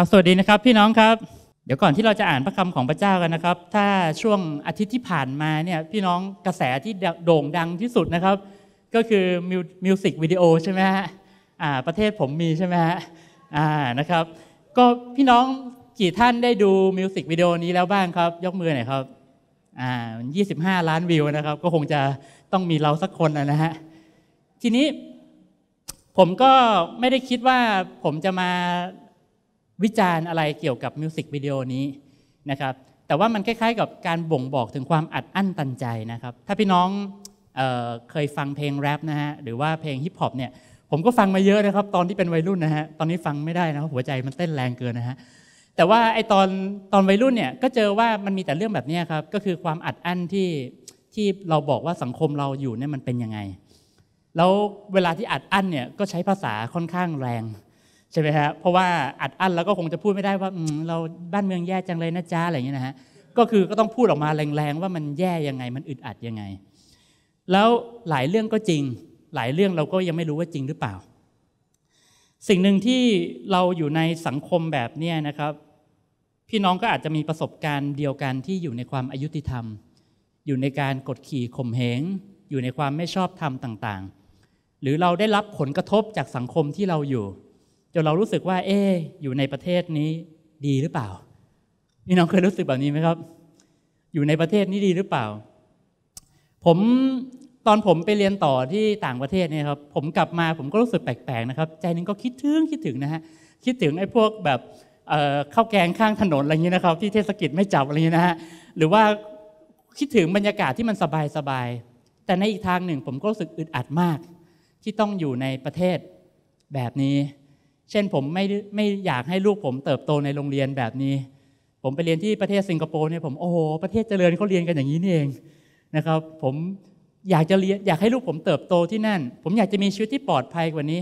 ครับสวัสดีนะครับพี่น้องครับเดี๋ยวก่อนที่เราจะอ่านพระคำของพระเจ้ากันนะครับ ถ้าช่วงอาทิตย์ที่ผ่านมาเนี่ยพี่น้องกระแสที่โด่งดังที่สุดนะครับ ก็คือมิวสิกวิดีโอใช่ไหมฮะอ่าประเทศผมมีใช่ไหมฮะอ่านะครับก็พี่น้องกี่ท่านได้ดูมิวสิกวิดีโอนี้แล้วบ้างครับยกมือหน่อยครับอ่า25 ล้านวิวนะครับ ก็คงจะต้องมีเราสักคนนะฮะทีนี้ ผมก็ไม่ได้คิดว่าผมจะมาวิจารณ์อะไรเกี่ยวกับมิวสิกวิดีโอนี้นะครับแต่ว่ามันคล้ายๆ กับการบ่งบอกถึงความอัดอั้นตันใจนะครับถ้าพี่น้องเออเคยฟังเพลงแรปนะฮะ หรือว่าเพลงฮิปฮอปเนี่ย ผมก็ฟังมาเยอะนะครับ ตอนที่เป็นวัยรุ่นนะฮะ ตอนนี้ฟังไม่ได้นะหัวใจมันเต้นแรงเกินนะฮะ แต่ว่าไอตอนตอนวัยรุ่นเนี่ย ก็เจอว่ามันมีแต่เรื่องแบบนี้ครับก็คือความอัดอั้นที่ที่เราบอกว่าสังคมเราอยู่เนี่ยมันเป็นยังไงแล้วเวลาที่อัดอั้นเนี่ยก็ใช้ภาษาค่อนข้างแรงใช่ไหมฮะ เพราะว่าอัดอั้นแล้วก็คงจะพูดไม่ได้ว่าเราบ้านเมืองแย่จังเลยนะจ้าอะไรอย่างงี้ยนะฮะ ก็คือก็ต้องพูดออกมาแรงๆ ว่ามันแย่ยังไงมันอึดอัดยังไง แล้วหลายเรื่องก็จริง หลายเรื่องเราก็ยังไม่รู้ว่าจริงหรือเปล่า สิ่งหนึ่งที่เราอยู่ในสังคมแบบนี้นะครับ พี่น้องก็อาจจะมีประสบการณ์เดียวกันที่อยู่ในความอายุติธรรม อยู่ในการกดขี่ข่มเหง อยู่ในความไม่ชอบธรรมต่าง ๆ หรือเราได้รับผลกระทบจากสังคมที่เราอยู่นเรารู้สึกว่าเอ๊อยู่ในประเทศนี้ดีหรือเปล่าพี่น้องเคยรู้สึกแบบนี้ไหมครับ อยู่ในประเทศนี้ดีหรือเปล่า ผมตอนผมไปเรียนต่อที่ต่างประเทศเนี่ยครับ ผมกลับมาผมก็รู้สึกแปลกๆนะครับ ใจนึงก็คิดถึงคิดถึงนะฮะ คิดถึงไอ้พวกแบบข้าวแกงข้างถนนอะไรเงี้นะครับ ที่เทศกิจไม่จับอะไรเงี้นะฮะ หรือว่าคิดถึงบรรยากาศที่มันสบายๆ แต่ในอีกทางหนึ่งผมก็รู้สึกอึดอัดมาก ที่ต้องอยู่ในประเทศแบบนี้เช่นผมไม่ไม่อยากให้ลูกผมเติบโตในโรงเรียนแบบนี้ ผมไปเรียนที่ประเทศสิงคโปร์เนี่ยผมโอ้โหประเทศเจริญเขาเรียนกันอย่างนี้นี่เองนะครับผมอยากจะเรียนอยากให้ลูกผมเติบโตที่นั่น ผมอยากจะมีชีวิตที่ปลอดภัยกว่านี้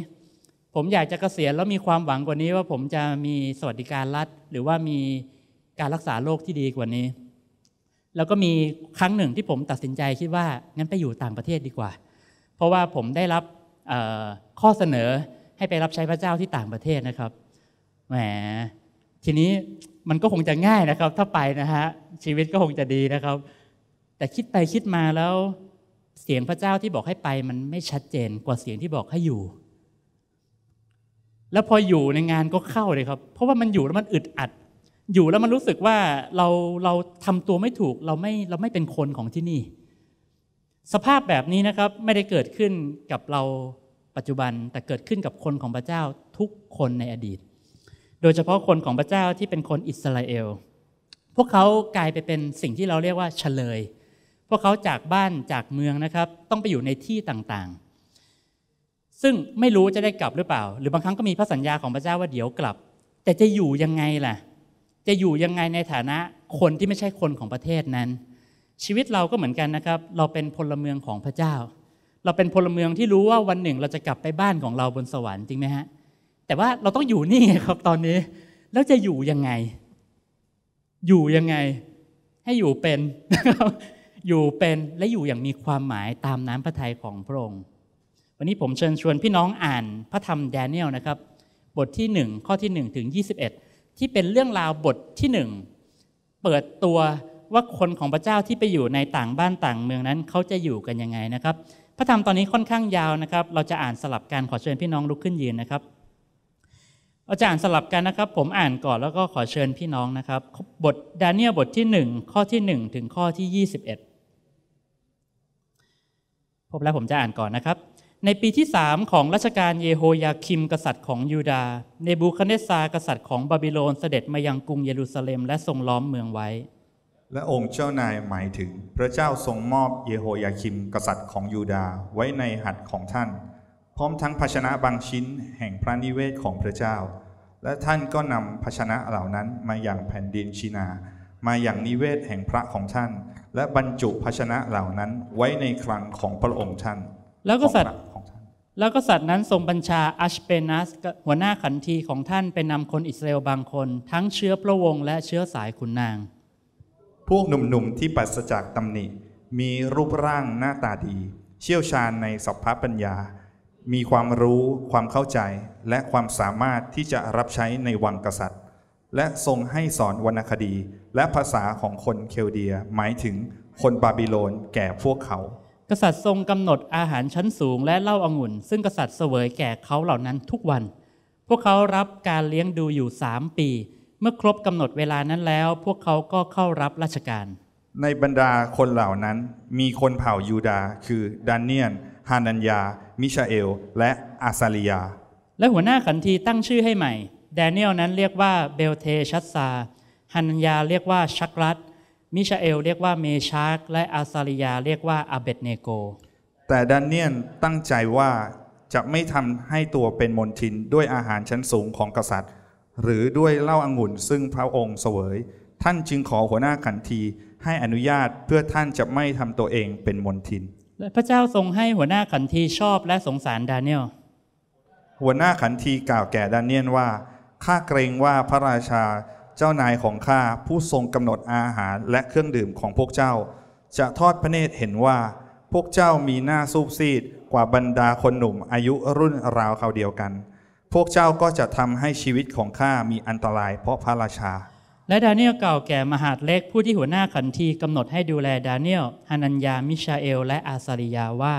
ผมอยากจะเกษียณแล้วมีความหวังกว่านี้ ว่าผมจะมีสวัสดิการรัฐ หรือว่ามีการรักษาโรคที่ดีกว่านี้ แล้วก็มีครั้งหนึ่งที่ผมตัดสินใจคิดว่างั้นไปอยู่ต่างประเทศดีกว่า เพราะว่าผมได้รับข้อเสนอให้ไปรับใช้พระเจ้าที่ต่างประเทศนะครับแหมทีนี้มันก็คงจะง่ายนะครับถ้าไปนะฮะชีวิตก็คงจะดีนะครับ แต่คิดไปคิดมาแล้ว เสียงพระเจ้าที่บอกให้ไปมันไม่ชัดเจนกว่าเสียงที่บอกให้อยู่ แล้วพออยู่ในงานก็เข้าเลยครับ เพราะว่ามันอยู่แล้วมันอึดอัด อยู่แล้วมันรู้สึกว่าเราเราทำตัวไม่ถูก เราไม่เราไม่เป็นคนของที่นี่ สภาพแบบนี้นะครับ ไม่ได้เกิดขึ้นกับเราปัจจุบันแต่เกิดขึ้นกับคนของพระเจ้าทุกคนในอดีต โดยเฉพาะคนของพระเจ้าที่เป็นคนอิสราเอลพวกเขากลายไปเป็นสิ่งที่เราเรียกว่าเฉลย พวกเขาจากบ้านจากเมืองนะครับ ต้องไปอยู่ในที่ต่างๆ ซึ่งไม่รู้จะได้กลับหรือเปล่าหรือบางครั้งก็มีพระสัญญาของพระเจ้าว่าเดี๋ยวกลับ แต่จะอยู่ยังไงล่ะ จะอยู่ยังไงในฐานะคนที่ไม่ใช่คนของประเทศนั้น ชีวิตเราก็เหมือนกันนะครับ เราเป็นพลเมืองของพระเจ้าเราเป็นพลเมืองที่รู้ว่าวันหนึ่งเราจะกลับไปบ้านของเราบนสวรรค์จริงไหมฮะ แต่ว่าเราต้องอยู่นี่ครับตอนนี้ แล้วจะอยู่ยังไง อยู่ยังไงให้อยู่เป็น อยู่เป็น และอยู่อย่างมีความหมายตามน้ำพระทัยของพระองค์ วันนี้ผมเชิญชวนพี่น้องอ่าน พระธรรมแดเนียลนะครับ บทที่1ข้อที่1ถึง21 ที่เป็นเรื่องราวบทที่1เปิดตัวว่าคนของพระเจ้าที่ไปอยู่ในต่างบ้านต่างเมืองนั้นเขาจะอยู่กันยังไงนะครับพระธรรมตอนนี้ค่อนข้างยาวนะครับ เราจะอ่านสลับกันขอเชิญพี่น้องลุกขึ้นยืนนะครับเราจะอ่านสลับกันนะครับ ผมอ่านก่อนแล้วก็ขอเชิญพี่น้องนะครับ บทดาเนียลบทที่ 1 ข้อที่ 1 ถึงข้อที่ 21พบแล้วผมจะอ่านก่อนนะครับ ในปีที่ 3 ของรัชกาลเยโฮยาคิมกษัตริย์ของยูดาห์เนบูคัเนสซากษัตริย์ของบาบิโลน เสด็จมายังกรุงเยรูซาเล็มและทรงล้อมเมืองไว้และองค์เจ้านายหมายถึง พระเจ้าทรงมอบเยโฮยาคิม กษัตริย์ของยูดาไว้ในหัตถ์ของท่าน พร้อมทั้งภาชนะบางชิ้นแห่งพระนิเวศของพระเจ้า และท่านก็นำภาชนะเหล่านั้นมาอย่างแผ่นดินชินา มาอย่างนิเวศแห่งพระของท่าน และบรรจุภาชนะเหล่านั้นไว้ในคลังของพระองค์ท่าน แล้วก็สัตว์แล้วกษัตริย์นั้นทรงบัญชาอัชเปนัสหัวหน้าขันทีของท่านไปนำคนอิสราเอลบางคน ทั้งเชื้อพระวงศ์และเชื้อสายขุนนางพวกหนุ่มๆที่ปัสจากตำหนิ มีรูปร่างหน้าตาดี เชี่ยวชาญในสัพพปัญญา มีความรู้ ความเข้าใจ และความสามารถที่จะรับใช้ในวังกษัตริย์ และทรงให้สอนวรรณคดีและภาษาของคนเคลเดียหมายถึงคนบาบิโลนแก่พวกเขา กษัตริย์ทรงกำหนดอาหารชั้นสูงและเหล้าอางุ่น ซึ่งกษัตริย์เสวยแก่เขาเหล่านั้นทุกวัน พวกเขารับการเลี้ยงดูอยู่สามปีเมื่อครบกำหนดเวลานั้นแล้วพวกเขาก็เข้ารับราชการ ในบรรดาคนเหล่านั้นมีคนเผ่ายูดาคือดานเนียนฮานัญญามิชาเอลและอาซาลียาและหัวหน้าขันทีตั้งชื่อให้ใหม่แดเนียลนั้นเรียกว่าเบลเทชัสซาฮานัญญาเรียกว่าชักรัตมิชาเอลเรียกว่าเมชากและอาซาลียาเรียกว่าอาเบตเนโกแต่ดานเนียนตั้งใจว่าจะไม่ทำให้ตัวเป็นมนทิน ด้วยอาหารชั้นสูงของกษัตริย์หรือด้วยเหล้าอางุ่นซึ่งพระองค์เสวย ท่านจึงขอหัวหน้าขันทีให้อนุญาตเพื่อท่านจะไม่ทำตัวเองเป็นมนทินและพระเจ้าทรงให้หัวหน้าขันทีชอบและสงสารดาเนียลหัวหน้าขันทีกล่าวแก่ดาเนียลว่าข้าเกรงว่าพระราชาเจ้านายของข้าผู้ทรงกำหนดอาหารและเครื่องดื่มของพวกเจ้า จะทอดพระเนตรเห็นว่า พวกเจ้ามีหน้าซูบซีดกว่าบรรดาคนหนุ่มอายุรุ่นราวเขาเดียวกันพวกเจ้าก็จะทำให้ชีวิตของข้ามีอันตรายเพราะพระราชา และดาเนียลเก่าแก่มหาดเล็กผู้ที่หัวหน้าขันทีกำหนดให้ดูแลดาเนียลฮานัญญามิชาเอลและอาซาริยาว่า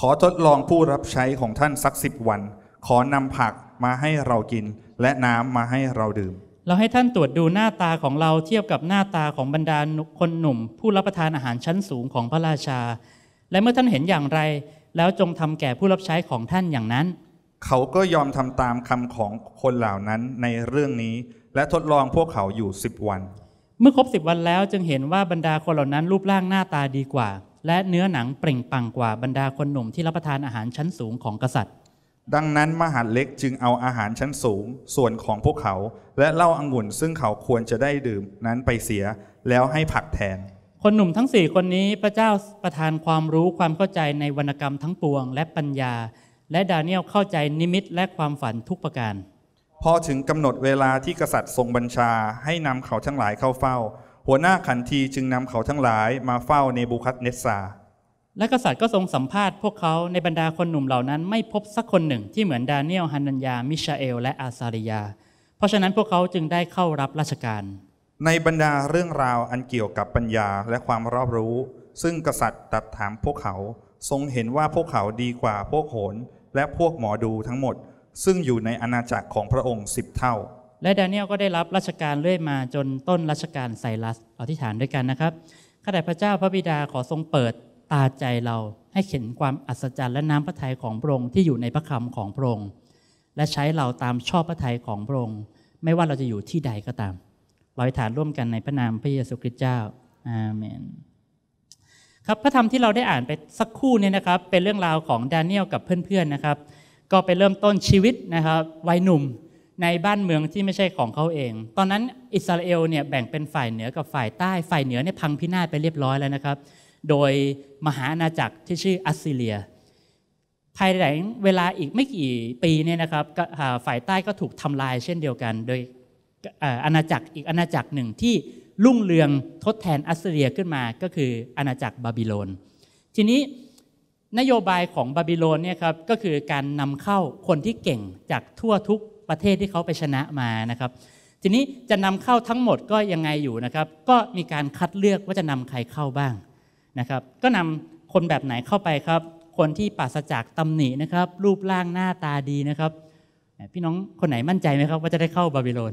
ขอทดลองผู้รับใช้ของท่านสักสิบวัน ขอนำผักมาให้เรากินและน้ำมาให้เราดื่ม เราให้ท่านตรวจดูหน้าตาของเราเทียบกับหน้าตาของบรรดาคนหนุ่ม ผู้รับประทานอาหารชั้นสูงของพระราชา และเมื่อท่านเห็นอย่างไร แล้วจงทำแก่ผู้รับใช้ของท่านอย่างนั้นเขาก็ยอมทำตามคำของคนเหล่านั้นในเรื่องนี้ และทดลองพวกเขาอยู่สิบวัน เมื่อครบสิบวันแล้วจึงเห็นว่าบรรดาคนเหล่านั้นรูปร่างหน้าตาดีกว่า และเนื้อหนังเปล่งปังกว่าบรรดาคนหนุ่มที่รับประทานอาหารชั้นสูงของกษัตริย์ ดังนั้นมหาเล็กจึงเอาอาหารชั้นสูง ส่วนของพวกเขา และเหล้าอางุ่นซึ่งเขาควรจะได้ดื่มนั้นไปเสียแล้วให้ผักแทน คนหนุ่มทั้งสี่คนนี้พระเจ้าประทานความรู้ความเข้าใจในวรรณกรรมทั้งปวงและปัญญาและดาเนียลเข้าใจนิมิตและความฝันทุกประการ พอถึงกำหนดเวลาที่กษัตริย์ทรงบัญชาให้นำเขาทั้งหลายเข้าเฝ้า หัวหน้าขันทีจึงนำเขาทั้งหลายมาเฝ้าเนบูคัดเนสซาและกษัตริย์ก็ทรงสัมภาษณ์พวกเขาในบรรดาคนหนุ่มเหล่านั้นไม่พบสักคนหนึ่งที่เหมือนดาเนียลฮันนัญญามิชาเอล และอาซาริยา เพราะฉะนั้นพวกเขาจึงได้เข้ารับราชการ ในบรรดาเรื่องราวอันเกี่ยวกับปัญญาและความรอบรู้ ซึ่งกษัตริย์ตัดถามพวกเขาทรงเห็นว่าพวกเขาดีกว่าพวกโหนและพวกหมอดูทั้งหมด ซึ่งอยู่ในอาณาจักรของพระองค์สิบเท่า และดาเนียลก็ได้รับราชการเรื่อยมาจนต้นรัชการไซรัสอธิษฐานด้วยกันนะครับ ข้าแต่พระเจ้าพระบิดาขอทรงเปิดตาใจเราให้เห็นความอัศจรรย์ และน้าพระทัยของพระองค์ที่อยู่ในพระคำของพระองค์ และใช้เราตามชอบพระทัยของพระองค์ ไม่ว่าเราจะอยู่ที่ใดก็ตาม เราอธิษฐานร่วมกันในพระนามพระเยซูคริสต์เจ้าอาเมนครับพระธรรมที่เราได้อ่านไปสักคู่เนี่ยนะครับเป็นเรื่องราวของดานียลกับเพื่อนๆนะครับ ก็ไปเริ่มต้นชีวิตนะครับ วัยหนุ่มในบ้านเมืองที่ไม่ใช่ของเขาเอง ตอนนั้นอิสราเอลเนี่ยแบ่งเป็นฝ่ายเหนือกับฝ่ายใต้ ฝ่ายเหนือเนี่ยพังพินาศไปเรียบร้อยแล้วนะครับ โดยมหาอาณาจักรที่ชื่ออัสซีเรียภายหลังเวลาอีกไม่กี่ปีเนี่ยนะครับฝ่ายใต้ก็ถูกทำลายเช่นเดียวกัน โดยอาณาจักรอีกอาณาจักรหนึ่งที่รุ่งเรืองทดแทนอัสเรียขึ้นมาก็คืออาณาจักรบาบิโลนทีนี้นโยบายของบาบิโลนเนี่ยครับก็คือการนำเข้าคนที่เก่งจากทั่วทุกประเทศที่เขาไปชนะมานะครับ ทีนี้จะนำเข้าทั้งหมดก็ยังไงอยู่นะครับ ก็มีการคัดเลือกว่าจะนำใครเข้าบ้างนะครับ ก็นำคนแบบไหนเข้าไปครับคนที่ปราศจากตำหนินะครับรูปร่างหน้าตาดีนะครับ พี่น้องคนไหนมั่นใจไหมครับว่าจะได้เข้าบาบิโลน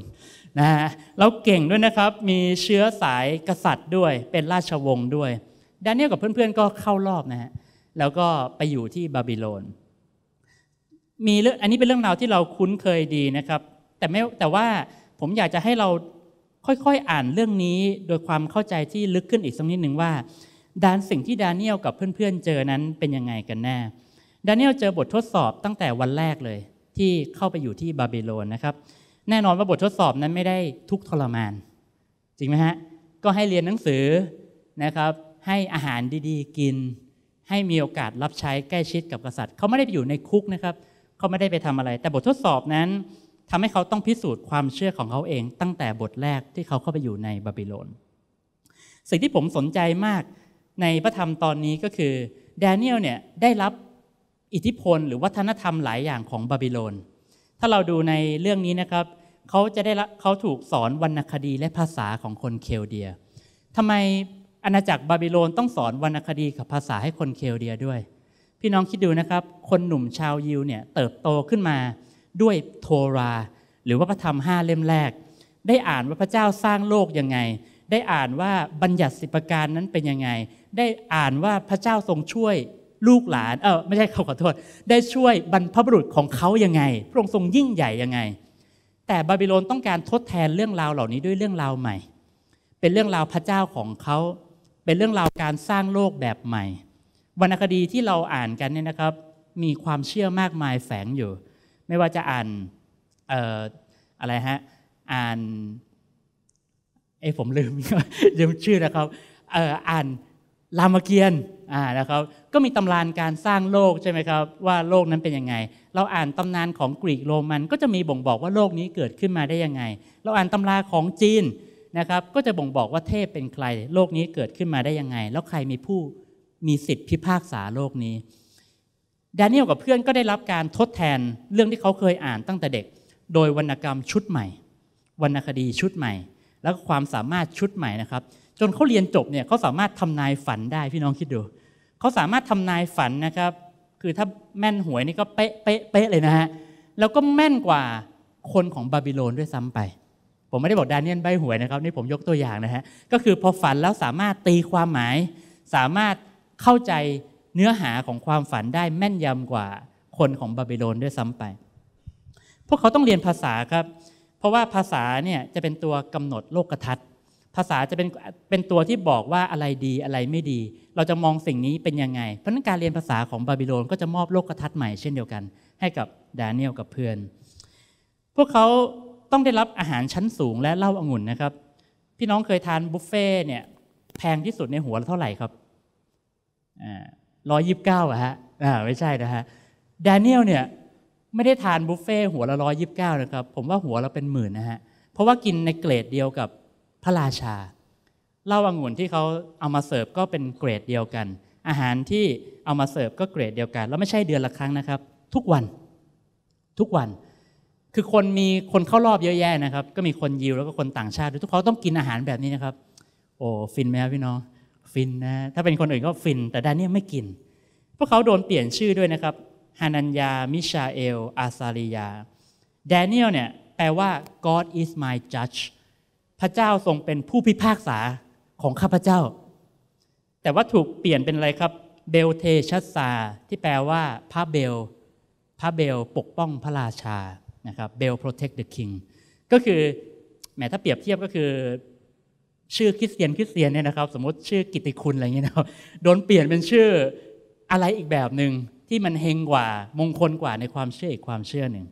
นะฮะแล้วเก่งด้วยนะครับ มีเชื้อสายกษัตริย์ด้วย เป็นราชวงศ์ด้วยแดเนียลกับเพื่อนๆ ก็เข้ารอบนะฮะ แล้วก็ไปอยู่ที่บาบิโลน มีเรื่อง อันนี้เป็นเรื่องราวที่เราคุ้นเคยดีนะครับ แต่ไม่แต่ว่าผมอยากจะให้เราค่อยๆออ่านเรื่องนี้โดยความเข้าใจที่ลึกขึ้นอีกสักนิดหนึ่งว่าดานสิ่งที่ดานียลกับเพื่อนๆเจอนั้นเป็นยังไงกันแน่ดานียลเจอบททดสอบตั้งแต่วันแรกเลย ที่เข้าไปอยู่ที่บาบิโลนนะครับแน่นอนว่าบททดสอบนั้นไม่ได้ทุกทรมาน จริงไหมฮะก็ให้เรียนหนังสือนะครับ ให้อาหารดี ๆ กิน ให้มีโอกาสรับใช้ใกล้ชิดกับกษัตริย์เขาไม่ได้ไปอยู่ในคุกนะครับ เขาไม่ได้ไปทำอะไร แต่บททดสอบนั้น ทำให้เขาต้องพิสูจน์ความเชื่อของเขาเอง ตั้งแต่บทแรกที่เขาเข้าไปอยู่ในบาบิโลน สิ่งที่ผมสนใจมากในพระธรรมตอนนี้ก็คือแดเนียลเนี่ยได้รับอิทธิพลหรือวัฒนธรรมหลายอย่างของบาบิโลน ถ้าเราดูในเรื่องนี้นะครับเขาจะได้เขาถูกสอนวรรณคดีและภาษาของคนเคลเดีย ทำไมอาณาจักรบาบิโลนต้องสอนวรรณคดีกับภาษาให้คนเคลเดียด้วย พี่น้องคิดดูนะครับ คนหนุ่มชาวยิวเนี่ยเติบโตขึ้นมาด้วยโทราหรือว่าพระธรรมห้าเล่มแรก ได้อ่านว่าพระเจ้าสร้างโลกยังไง ได้อ่านว่าบัญญัติสิบประการนั้นเป็นยังไง ได้อ่านว่าพระเจ้าทรงช่วยลูกหลานเออไม่ใช่เขาขอโทษ ได้ช่วยบรรพบุรุษของเขายังไง พระองค์ทรงยิ่งใหญ่ยังไงแต่บาบิโลนต้องการทดแทนเรื่องราวเหล่านี้ด้วยเรื่องราวใหม่ เป็นเรื่องราวพระเจ้าของเขา เป็นเรื่องราวการสร้างโลกแบบใหม่ วรรณคดีที่เราอ่านกันเนี่ยนะครับ มีความเชื่อมากมายแฝงอยู่ ไม่ว่าจะอ่านอออะไรฮะ อ่านเอ้ผมลืมลืม ชื่อนะครับ อ่านรามเกียรติ์อ่านะครับ ก็มีตำรานการสร้างโลกใช่ไหมครับ ว่าโลกนั้นเป็นยังไง เราอ่านตำนานของกรีกโรมันก็จะมีบ่งบอกว่าโลกนี้เกิดขึ้นมาได้ยังไง เราอ่านตำราของจีนนะครับ ก็จะบ่งบอกว่าเทพเป็นใครโลกนี้เกิดขึ้นมาได้ยังไงแล้วใครมีผู้มีสิทธิพิพากษาโลกนี้แดเนียลกับเพื่อนก็ได้รับการทดแทนเรื่องที่เขาเคยอ่านตั้งแต่เด็ก โดยวรรณกรรมชุดใหม่ วรรณคดีชุดใหม่ แล้วก็ความสามารถชุดใหม่นะครับจนเขาเรียนจบเนี่ยเขาสามารถทำนายฝันได้พี่น้องคิดดูเขาสามารถทำนายฝันนะครับ คือถ้าแม่นหวยนี่ก็เป๊ะเป๊ะเป๊ะเลยนะฮะแล้วก็แม่นกว่าคนของบาบิโลนด้วยซ้ำไป ผมไม่ได้บอกดานิเอลใบหวยนะครับนี่ผมยกตัวอย่างนะฮะก็คือพอฝันแล้วสามารถตีความหมาย สามารถเข้าใจเนื้อหาของความฝันได้แม่นยำกว่าคนของบาบิโลนด้วยซ้ำไปพวกเขาต้องเรียนภาษาครับ เพราะว่าภาษาเนี่ยจะเป็นตัวกำหนดโลกทัศน์ภาษาจะเป็นเป็นตัวที่บอกว่าอะไรดีอะไรไม่ดี เราจะมองสิ่งนี้เป็นยังไง เพราะนั้นการเรียนภาษาของบาบิโลน ก็จะมอบโลกทัศน์ใหม่เช่นเดียวกัน ให้กับดาเนียลกับเพื่อน พวกเขาต้องได้รับอาหารชั้นสูงและเหล้าอางุ่นนะครับ พี่น้องเคยทานบุฟเฟ่เนี่ยแพงที่สุดในหัวเท่าไหร่ครับร้อยยี่สิบเก้าอะฮะไม่ใช่นะฮะดาเนียลเนี่ยไม่ได้ทานบุฟเฟ่หัวละร้อยยี่สิบเก้านะครับ ผมว่าหัวเราเป็นหมื่นนะฮะ เพราะว่ากินในเกรดเดียวกับพระราชาเหล้าองุ่นที่เขาเอามาเสิร์ฟก็เป็นเกรดเดียวกัน อาหารที่เอามาเสิร์ฟก็เกรดเดียวกัน แล้วไม่ใช่เดือนละครั้งนะครับ ทุกวัน ทุกวัน คือคนมีคนเข้ารอบเยอะแยะนะครับ ก็มีคนยิวแล้วก็คนต่างชาติทุกเขาต้องกินอาหารแบบนี้นะครับ โอ้ฟินไหมพี่น้องฟินนะถ้าเป็นคนอื่นก็ฟิน แต่ดานเนียไม่กินพวกเขาโดนเปลี่ยนชื่อด้วยนะครับฮานัญยามิชาเอล อาซาลียาดเนียลเนี่ยแปลว่า God is my judge พระเจ้าทรงเป็นผู้พิพากษาของข้าพเจ้า แต่ว่าถูกเปลี่ยนเป็นอะไรครับ เบลเทชัสซา ที่แปลว่าพระเบล พระเบล ปกป้องพระราชานะครับเบลโปรเทคเดอะคิงก็คือแหมถ้าเปรียบเทียบก็คือ ชื่อคริสเตียนคริสเตียนเนี่ยนะครับ สมมติชื่อกิติคุณอะไรเงี้ยนะครับโดนเปลี่ยนเป็นชื่ออะไรอีกแบบหนึ่งที่มันเฮงกว่า มงคลกว่าในความเชื่ออีกความเชื่อหนึ่ง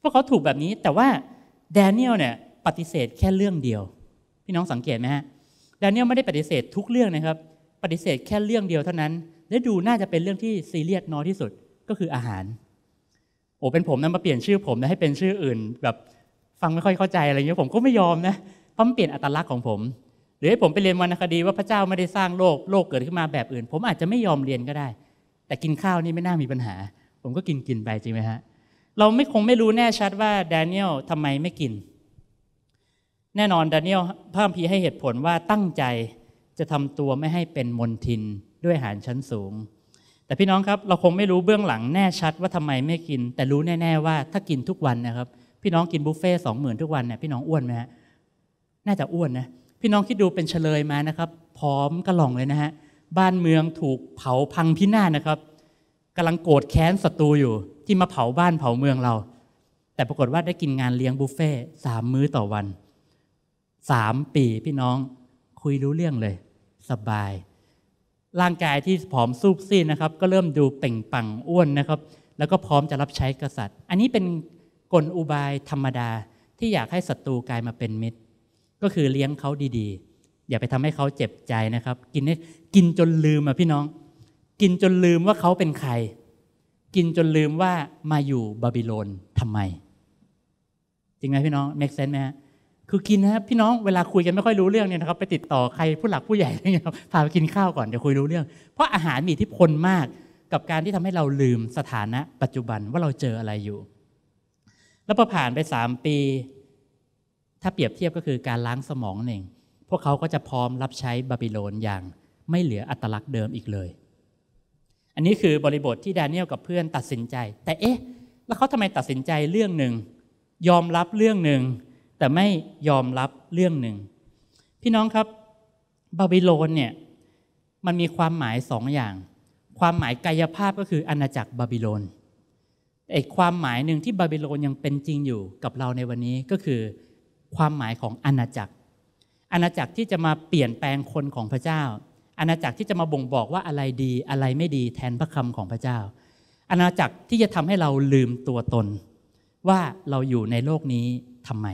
พวกเขาถูกแบบนี้แต่ว่าแดเนียล เนี่ยปฏิเสธแค่เรื่องเดียว พี่น้องสังเกตไหมฮะแดเนียลไม่ได้ปฏิเสธทุกเรื่องนะครับ ปฏิเสธแค่เรื่องเดียวเท่านั้นและดูน่าจะเป็นเรื่องที่ซีเรียสน้อยที่สุดก็คืออาหารโอ้เป็นผมนะมาเปลี่ยนชื่อผมนะให้เป็นชื่ออื่นแบบฟังไม่ค่อยเข้าใจอะไรเงี้ยผมก็ไม่ยอมนะเพราะมันเปลี่ยนอัตลักษณ์ของผม หรือให้ผมไปเรียนวรรณคดีว่าพระเจ้าไม่ได้สร้างโลกโลกเกิดขึ้นมาแบบอื่น ผมอาจจะไม่ยอมเรียนก็ได้ แต่กินข้าวนี่ไม่น่ามีปัญหา ผมก็กินกินไปจริงไหมฮะเราไม่คงไม่รู้แน่ชัดว่าแดเนียลทำไมไม่กินแน่นอน ดานิเอลพระคมภีให้เหตุผลว่าตั้งใจจะทำตัวไม่ให้เป็นมนทินด้วยอาหารชั้นสูง แต่พี่น้องครับเราคงไม่รู้เบื้องหลังแน่ชัดว่าทำไมไม่กิน แต่รู้แน่ ๆ ว่าถ้ากินทุกวันนะครับพี่น้องกินบุฟเฟ่สองหมื่นทุกวันเนี่ยพี่น้องอ้วนไหมฮะน่าจะอ้วนนะพี่น้องคิดดูเป็นเฉลยมานะครับพร้อมกระหล่องเลยนะฮะบ้านเมืองถูกเผาพังพินาศนะครับ กำลังโกรธแค้นศัตรูอยู่ที่มาเผาบ้านเผาเมืองเราแต่ปรากฏว่าได้กินงานเลี้ยงบุฟเฟ่สามมื้อต่อวันสามปีพี่น้องคุยรู้เรื่องเลย สบาย ร่างกายที่ผอมซูบซีดนะครับ ก็เริ่มดูเป่งปังอ้วนนะครับ แล้วก็พร้อมจะรับใช้กษัตริย์ อันนี้เป็นกลอุบายธรรมดาที่อยากให้ศัตรูกลายมาเป็นมิตร ก็คือเลี้ยงเขาดี ๆ อย่าไปทำให้เขาเจ็บใจนะครับกินกินจนลืมอ่ะพี่น้อง กินจนลืมว่าเขาเป็นใคร กินจนลืมว่ามาอยู่บาบิโลนทำไมจริงไหมพี่น้องเม็กเซนไหมฮะคือกินนะครับพี่น้องเวลาคุยกันไม่ค่อยรู้เรื่องเนี่ยนะครับไปติดต่อใครผู้หลักผู้ใหญ่อะไรเงี้ยครับพาไปกินข้าวก่อนเดี๋ยวคุยรู้เรื่อง เพราะอาหารมีอิทธิพลมากกับการที่ทำให้เราลืมสถานะปัจจุบันว่าเราเจออะไรอยู่ แล้วพอผ่านไป 3 ปี ถ้าเปรียบเทียบก็คือการล้างสมองนเองพวกเขาก็จะพร้อมรับใช้บาบิโลนอย่างไม่เหลืออัตลักษณ์เดิมอีกเลย อันนี้คือบริบทที่ดาเนียลกับเพื่อนตัดสินใจ แต่เอ๊ะ แล้วเขาทำไมตัดสินใจเรื่องหนึ่งยอมรับเรื่องหนึ่งแต่ไม่ยอมรับเรื่องหนึ่ง พี่น้องครับบาบิโลนเนี่ยมันมีความหมายสองอย่าง ความหมายกายภาพก็คืออาณาจักรบาบิโลนเอกความหมายหนึ่งที่บาบิโลนยังเป็นจริงอยู่กับเราในวันนี้ก็คือ ความหมายของอาณาจักร อาณาจักรที่จะมาเปลี่ยนแปลงคนของพระเจ้า อาณาจักรที่จะมาบ่งบอกว่าอะไรดีอะไรไม่ดีแทนพระคำของพระเจ้า อาณาจักรที่จะทำให้เราลืมตัวตน ว่าเราอยู่ในโลกนี้ทำไม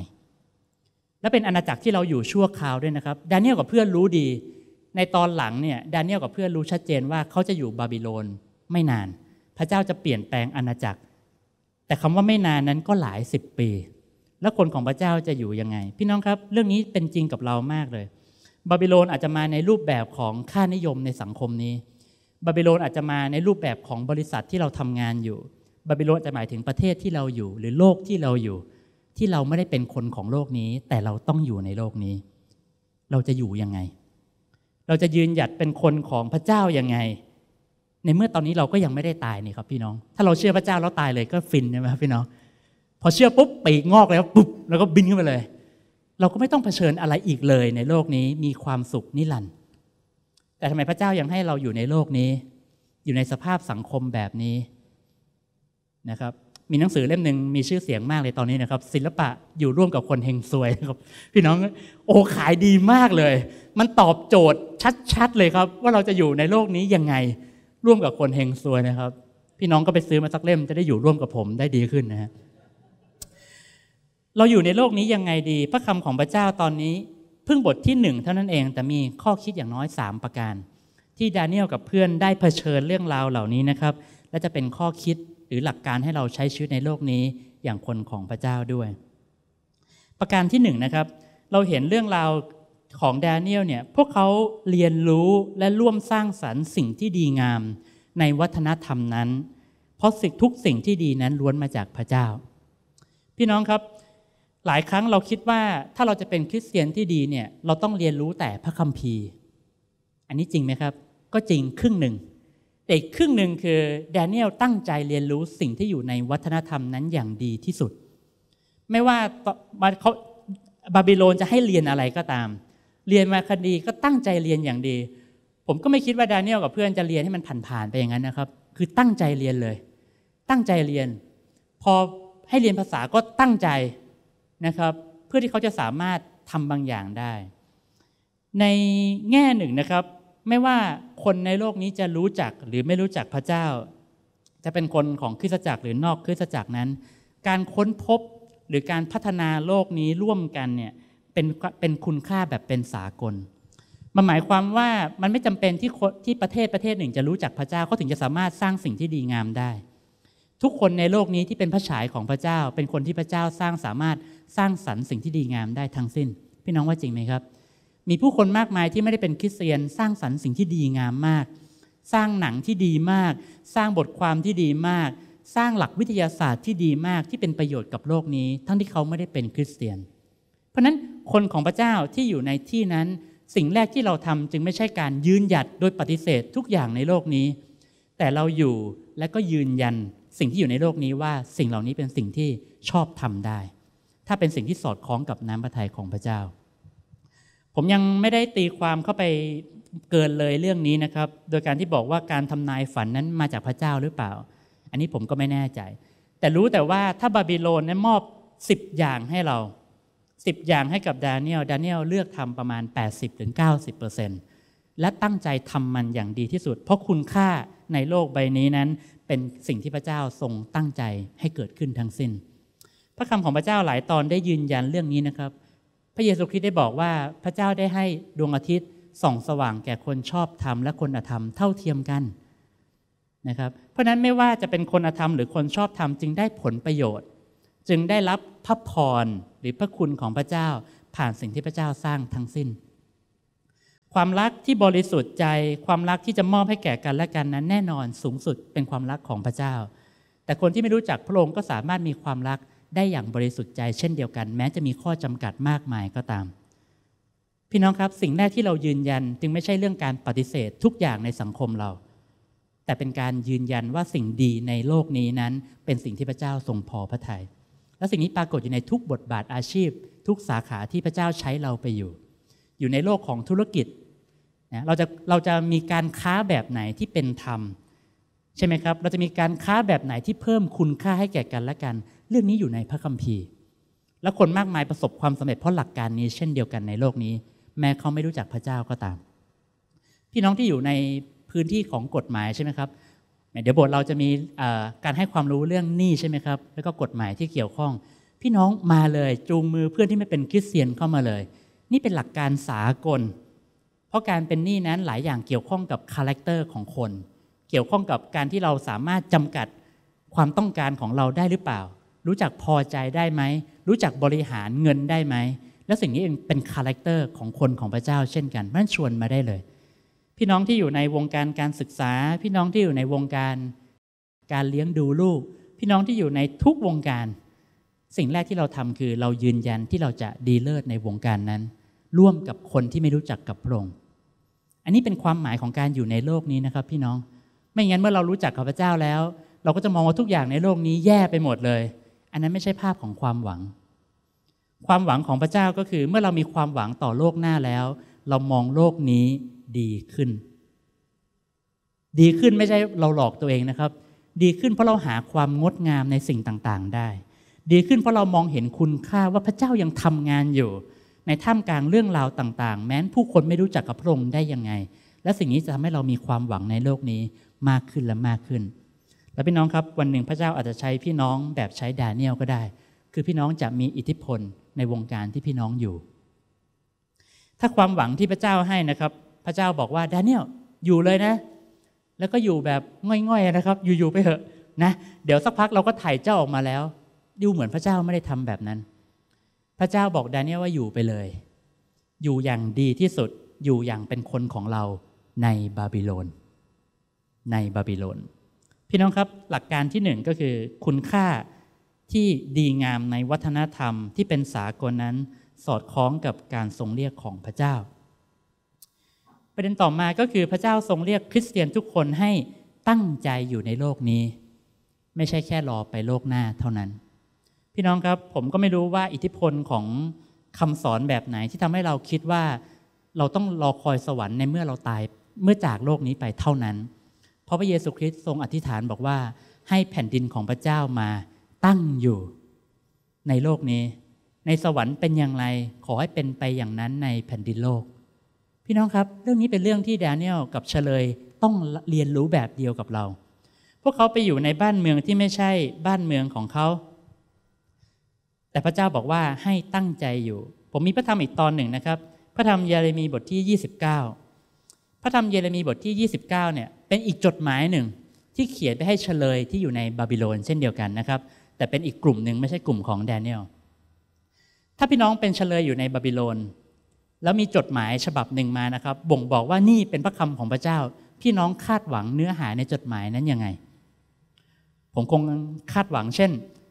และเป็นอาณาจักรที่เราอยู่ชั่วคราวด้วยนะครับดาเนียลกับเพื่อนรู้ดีในตอนหลังเนี่ยดาเนียลกับเพื่อนรู้ชัดเจนว่าเขาจะอยู่บาบิโลนไม่นาน พระเจ้าจะเปลี่ยนแปลงอาณาจักร แต่คำว่าไม่นานนั้นก็หลายสิบปี แล้วคนของพระเจ้าจะอยู่ยังไง พี่น้องครับ เรื่องนี้เป็นจริงกับเรามากเลย บาบิโลนอาจจะมาในรูปแบบของค่านิยมในสังคมนี้ บาบิโลนอาจจะมาในรูปแบบของบริษัทที่เราทำงานอยู่ บาบิโลนจะหมายถึงประเทศที่เราอยู่หรือโลกที่เราอยู่ที่เราไม่ได้เป็นคนของโลกนี้ แต่เราต้องอยู่ในโลกนี้ เราจะอยู่ยังไง เราจะยืนหยัดเป็นคนของพระเจ้ายังไง ในเมื่อตอนนี้เราก็ยังไม่ได้ตายนี่ครับพี่น้อง ถ้าเราเชื่อพระเจ้าแล้วตายเลยก็ฟินใช่ไหมพี่น้อง พอเชื่อปุ๊บปีกงอกแล้วปุ๊บแล้วก็บินขึ้นไปเลย เราก็ไม่ต้องเผชิญอะไรอีกเลยในโลกนี้มีความสุขนิรันดร์แต่ทำไมพระเจ้ายังให้เราอยู่ในโลกนี้ อยู่ในสภาพสังคมแบบนี้นะครับมีหนังสือเล่มหนึ่งมีชื่อเสียงมากเลยตอนนี้นะครับ ศิลปะอยู่ร่วมกับคนเฮงซวยครับพี่น้องโอ้ขายดีมากเลย มันตอบโจทย์ชัดๆ เลยครับ ว่าเราจะอยู่ในโลกนี้ยังไงร่วมกับคนเฮงซวยนะครับ พี่น้องก็ไปซื้อมาสักเล่มจะได้อยู่ร่วมกับผมได้ดีขึ้นนะฮะเราอยู่ในโลกนี้ยังไงดี พระคำของพระเจ้าตอนนี้เพิ่งบทที่หนึ่งเท่านั้นเอง แต่มีข้อคิดอย่างน้อย 3 ประการที่ดาเนียลกับเพื่อนได้เผชิญเรื่องราวเหล่านี้นะครับ และจะเป็นข้อคิดหรือหลักการให้เราใช้ชีวิตในโลกนี้อย่างคนของพระเจ้าด้วย ประการที่หนึ่งนะครับเราเห็นเรื่องราวของแดเนียลเนี่ยพวกเขาเรียนรู้และร่วมสร้างสรรค์สิ่งที่ดีงาม ในวัฒนธรรมนั้น เพราะสิ่งทุกสิ่งที่ดีนั้นล้วนมาจากพระเจ้า พี่น้องครับ หลายครั้งเราคิดว่าถ้าเราจะเป็นคริสเตียนที่ดีเนี่ยเราต้องเรียนรู้แต่พระคัมภีร์ อันนี้จริงไหมครับก็จริงครึ่งหนึ่งแต่อีกครึ่งหนึ่งคือแดเนียลตั้งใจเรียนรู้สิ่งที่อยู่ในวัฒนธรรมนั้นอย่างดีที่สุด ไม่ว่าเขาบาบิโลนจะให้เรียนอะไรก็ตาม เรียนมาคดีก็ตั้งใจเรียนอย่างดี ผมก็ไม่คิดว่าแดเนียลกับเพื่อนจะเรียนให้มันผ่านๆไปอย่างนั้นนะครับ คือตั้งใจเรียนเลย ตั้งใจเรียน พอให้เรียนภาษาก็ตั้งใจนะครับ เพื่อที่เขาจะสามารถทำบางอย่างได้ ในแง่หนึ่งนะครับไม่ว่าคนในโลกนี้จะรู้จักหรือไม่รู้จักพระเจ้า จะเป็นคนของคริสตจักรหรือนอกคริสตจักรนั้น การค้นพบหรือการพัฒนาโลกนี้ร่วมกันเนี่ยเป็นเป็นคุณค่าแบบเป็นสากลมันหมายความว่ามันไม่จำเป็นที่ที่ประเทศประเทศหนึ่งจะรู้จักพระเจ้าก็ถึงจะสามารถสร้างสิ่งที่ดีงามได้ ทุกคนในโลกนี้ที่เป็นพระฉายของพระเจ้า เป็นคนที่พระเจ้าสร้างสามารถสร้างสรรค์สิ่งที่ดีงามได้ทั้งสิ้น พี่น้องว่าจริงไหมครับมีผู้คนมากมายที่ไม่ได้เป็นคริสเตียนสร้างสรรค์สิ่งที่ดีงามมาก สร้างหนังที่ดีมาก สร้างบทความที่ดีมาก สร้างหลักวิทยาศาสตร์ที่ดีมากที่เป็นประโยชน์กับโลกนี้ ทั้งที่เขาไม่ได้เป็นคริสเตียน เพราะนั้นคนของพระเจ้าที่อยู่ในที่นั้น สิ่งแรกที่เราทำจึงไม่ใช่การยืนหยัดโดยปฏิเสธทุกอย่างในโลกนี้ แต่เราอยู่และก็ยืนยัน สิ่งที่อยู่ในโลกนี้ว่าสิ่งเหล่านี้เป็นสิ่งที่ชอบทำได้ ถ้าเป็นสิ่งที่สอดคล้องกับน้ำพระทัยของพระเจ้าผมยังไม่ได้ตีความเข้าไปเกินเลยเรื่องนี้นะครับ โดยการที่บอกว่าการทำนายฝันนั้นมาจากพระเจ้าหรือเปล่า อันนี้ผมก็ไม่แน่ใจ แต่รู้แต่ว่าถ้าบาบิโลนนั้นมอบ 10 อย่างให้เรา 10 อย่างให้กับดาเนียลดาเนียลเลือกทำประมาณ 80-90%และตั้งใจทำมันอย่างดีที่สุด เพราะคุณค่าในโลกใบนี้นั้น เป็นสิ่งที่พระเจ้าทรงตั้งใจให้เกิดขึ้นทั้งสิน้น พระคำของพระเจ้าหลายตอนได้ยืนยันเรื่องนี้นะครับระเยซูคริสต์ได้บอกว่าพระเจ้าได้ให้ดวงอาทิตย์ ส่องสว่างแก่คนชอบธรรมและคนอธรรมเท่าเทียมกันนะครับเพราะนั้นไม่ว่าจะเป็นคนอธรรมหรือคนชอบธรรมจึงได้ผลประโยชน์ จึงได้รับพระพรหรือพระคุณของพระเจ้าผ่านสิ่งที่พระเจ้าสร้างทั้งสิ้น ความรักที่บริสุทธิ์ใจความรักที่จะมอบให้แก่กันและกันนั้น แน่นอนสูงสุดเป็นความรักของพระเจ้า แต่คนที่ไม่รู้จักพระองค์ก็สามารถมีความรักได้อย่างบริสุทธิ์ใจเช่นเดียวกันแม้จะมีข้อจำกัดมากมายก็ตาม พี่น้องครับสิ่งแรกที่เรายืนยันจึงไม่ใช่เรื่องการปฏิเสธทุกอย่างในสังคมเรา แต่เป็นการยืนยันว่าสิ่งดีในโลกนี้นั้นเป็นสิ่งที่พระเจ้าทรงพอพระทยัยและสิ่งนี้ปรากฏอยู่ในทุกบทบาทอาชีพ ทุกสาขาที่พระเจ้าใช้เราไปอยู่ อยู่ในโลกของธุรกิจนะเราจะเราจะมีการค้าแบบไหนที่เป็นธรรม ใช่ไหมครับ เราจะมีการค้าแบบไหนที่เพิ่มคุณค่าให้แก่กันและกันเรื่องนี้อยู่ในพระคัมภีร์ และคนมากมายประสบความสำเร็จเพราะหลักการนี้เช่นเดียวกันในโลกนี้ แม้เขาไม่รู้จักพระเจ้าก็ตาม พี่น้องที่อยู่ในพื้นที่ของกฎหมายใช่ไหมครับเดี๋ยวบทเราจะมีการให้ความรู้เรื่องหนี้ใช่ไหมครับแล้วก็กฎหมายที่เกี่ยวข้อง พี่น้องมาเลยจูงมือเพื่อนที่ไม่เป็นคริสเตียนเข้ามาเลย นี่เป็นหลักการสากล เพราะการเป็นหนี้นั้นหลายอย่างเกี่ยวข้องกับคาแรคเตอร์ของคน เกี่ยวข้องกับการที่เราสามารถจำกัดความต้องการของเราได้หรือเปล่ารู้จักพอใจได้ไหม รู้จักบริหารเงินได้ไหม แล้วสิ่งนี้เองเป็นคาแรคเตอร์ของคนของพระเจ้า เช่นกันมันชวนมาได้เลย พี่น้องที่อยู่ในวงการการศึกษา พี่น้องที่อยู่ในวงการ การเลี้ยงดูลูก พี่น้องที่อยู่ในทุกวงการ สิ่งแรกที่เราทำคือเรายืนยันที่เราจะดีเลิศในวงการนั้น ร่วมกับคนที่ไม่รู้จักกับพระองค์ อันนี้เป็นความหมายของการอยู่ในโลกนี้นะครับ พี่น้อง ไม่งั้นเมื่อเรารู้จักกับพระเจ้าแล้ว เราก็จะมองว่าทุกอย่างในโลกนี้แย่ไปหมดเลยอันนั้นไม่ใช่ภาพของความหวัง ความหวังของพระเจ้าก็คือเมื่อเรามีความหวังต่อโลกหน้าแล้ว เรามองโลกนี้ดีขึ้น ดีขึ้นไม่ใช่เราหลอกตัวเองนะครับ ดีขึ้นเพราะเราหาความงดงามในสิ่งต่าง ๆ ได้ ดีขึ้นเพราะเรามองเห็นคุณค่าว่าพระเจ้ายังทำงานอยู่ ในท่ามกลางเรื่องราวต่าง ๆ แม้นผู้คนไม่รู้จักกับพระองค์ได้ยังไง และสิ่งนี้จะทำให้เรามีความหวังในโลกนี้มากขึ้นและมากขึ้นแล้วพี่น้องครับวันหนึ่งพระเจ้าอาจจะใช้พี่น้องแบบใช้ดาเนียลก็ได้ คือพี่น้องจะมีอิทธิพลในวงการที่พี่น้องอยู่ ถ้าความหวังที่พระเจ้าให้นะครับ พระเจ้าบอกว่าดาเนียลอยู่เลยนะ แล้วก็อยู่แบบง่อยๆนะครับ อยู่ๆไปเถอะนะ เดี๋ยวสักพักเราก็ถ่ายเจ้าออกมาแล้วดูเหมือนพระเจ้าไม่ได้ทำแบบนั้น พระเจ้าบอกดาเนียลว่าอยู่ไปเลย อยู่อย่างดีที่สุดอยู่อย่างเป็นคนของเราในบาบิโลน ในบาบิโลนพี่น้องครับหลักการที่หนึ่งก็คือ คุณค่าที่ดีงามในวัฒนธรรมที่เป็นสากลนั้น สอดคล้องกับการทรงเรียกของพระเจ้าประเด็นต่อมา ก็คือพระเจ้าทรงเรียกคริสเตียนทุกคนให้ตั้งใจอยู่ในโลกนี้ ไม่ใช่แค่รอไปโลกหน้าเท่านั้น พี่น้องครับผมก็ไม่รู้ว่าอิทธิพลของคำสอนแบบไหนที่ทำให้เราคิดว่าเราต้องรอคอยสวรรค์ในเมื่อเราตายเมื่อจากโลกนี้ไปเท่านั้นพราะพระเยซูคริสต์ทรงอธิษฐานบอกว่า ให้แผ่นดินของพระเจ้ามา ตั้งอยู่ ในโลกนี้ ในสวรรค์เป็นอย่างไร ขอให้เป็นไปอย่างนั้นในแผ่นดินโลก พี่น้องครับเรื่องนี้เป็นเรื่องที่แดเนียลกับเฉลยต้องเรียนรู้แบบเดียวกับเรา พวกเขาไปอยู่ในบ้านเมืองที่ไม่ใช่บ้านเมืองของเขา แต่พระเจ้าบอกว่าให้ตั้งใจอยู่ ผมมีพระธรรมอีกตอนหนึ่งนะครับ พระธรรมยาเรมีบทที่ 29พระธรรมเยเรมีบทที่ 29 เนี่ย เป็นอีกจดหมายหนึ่ง ที่เขียนไปให้เฉลยที่อยู่ในบาบิโลนเช่นเดียวกันนะครับ แต่เป็นอีกกลุ่มหนึ่งไม่ใช่กลุ่มของแดเนียลถ้าพี่น้องเป็นเฉลยอยู่ในบาบิโลนแล้วมีจดหมายฉบับหนึ่งมานะครับ บ่งบอกว่านี่เป็นพระคำของพระเจ้าพี่น้องคาดหวังเนื้อหาในจดหมายนั้นยังไง ผมคงคาดหวังเช่น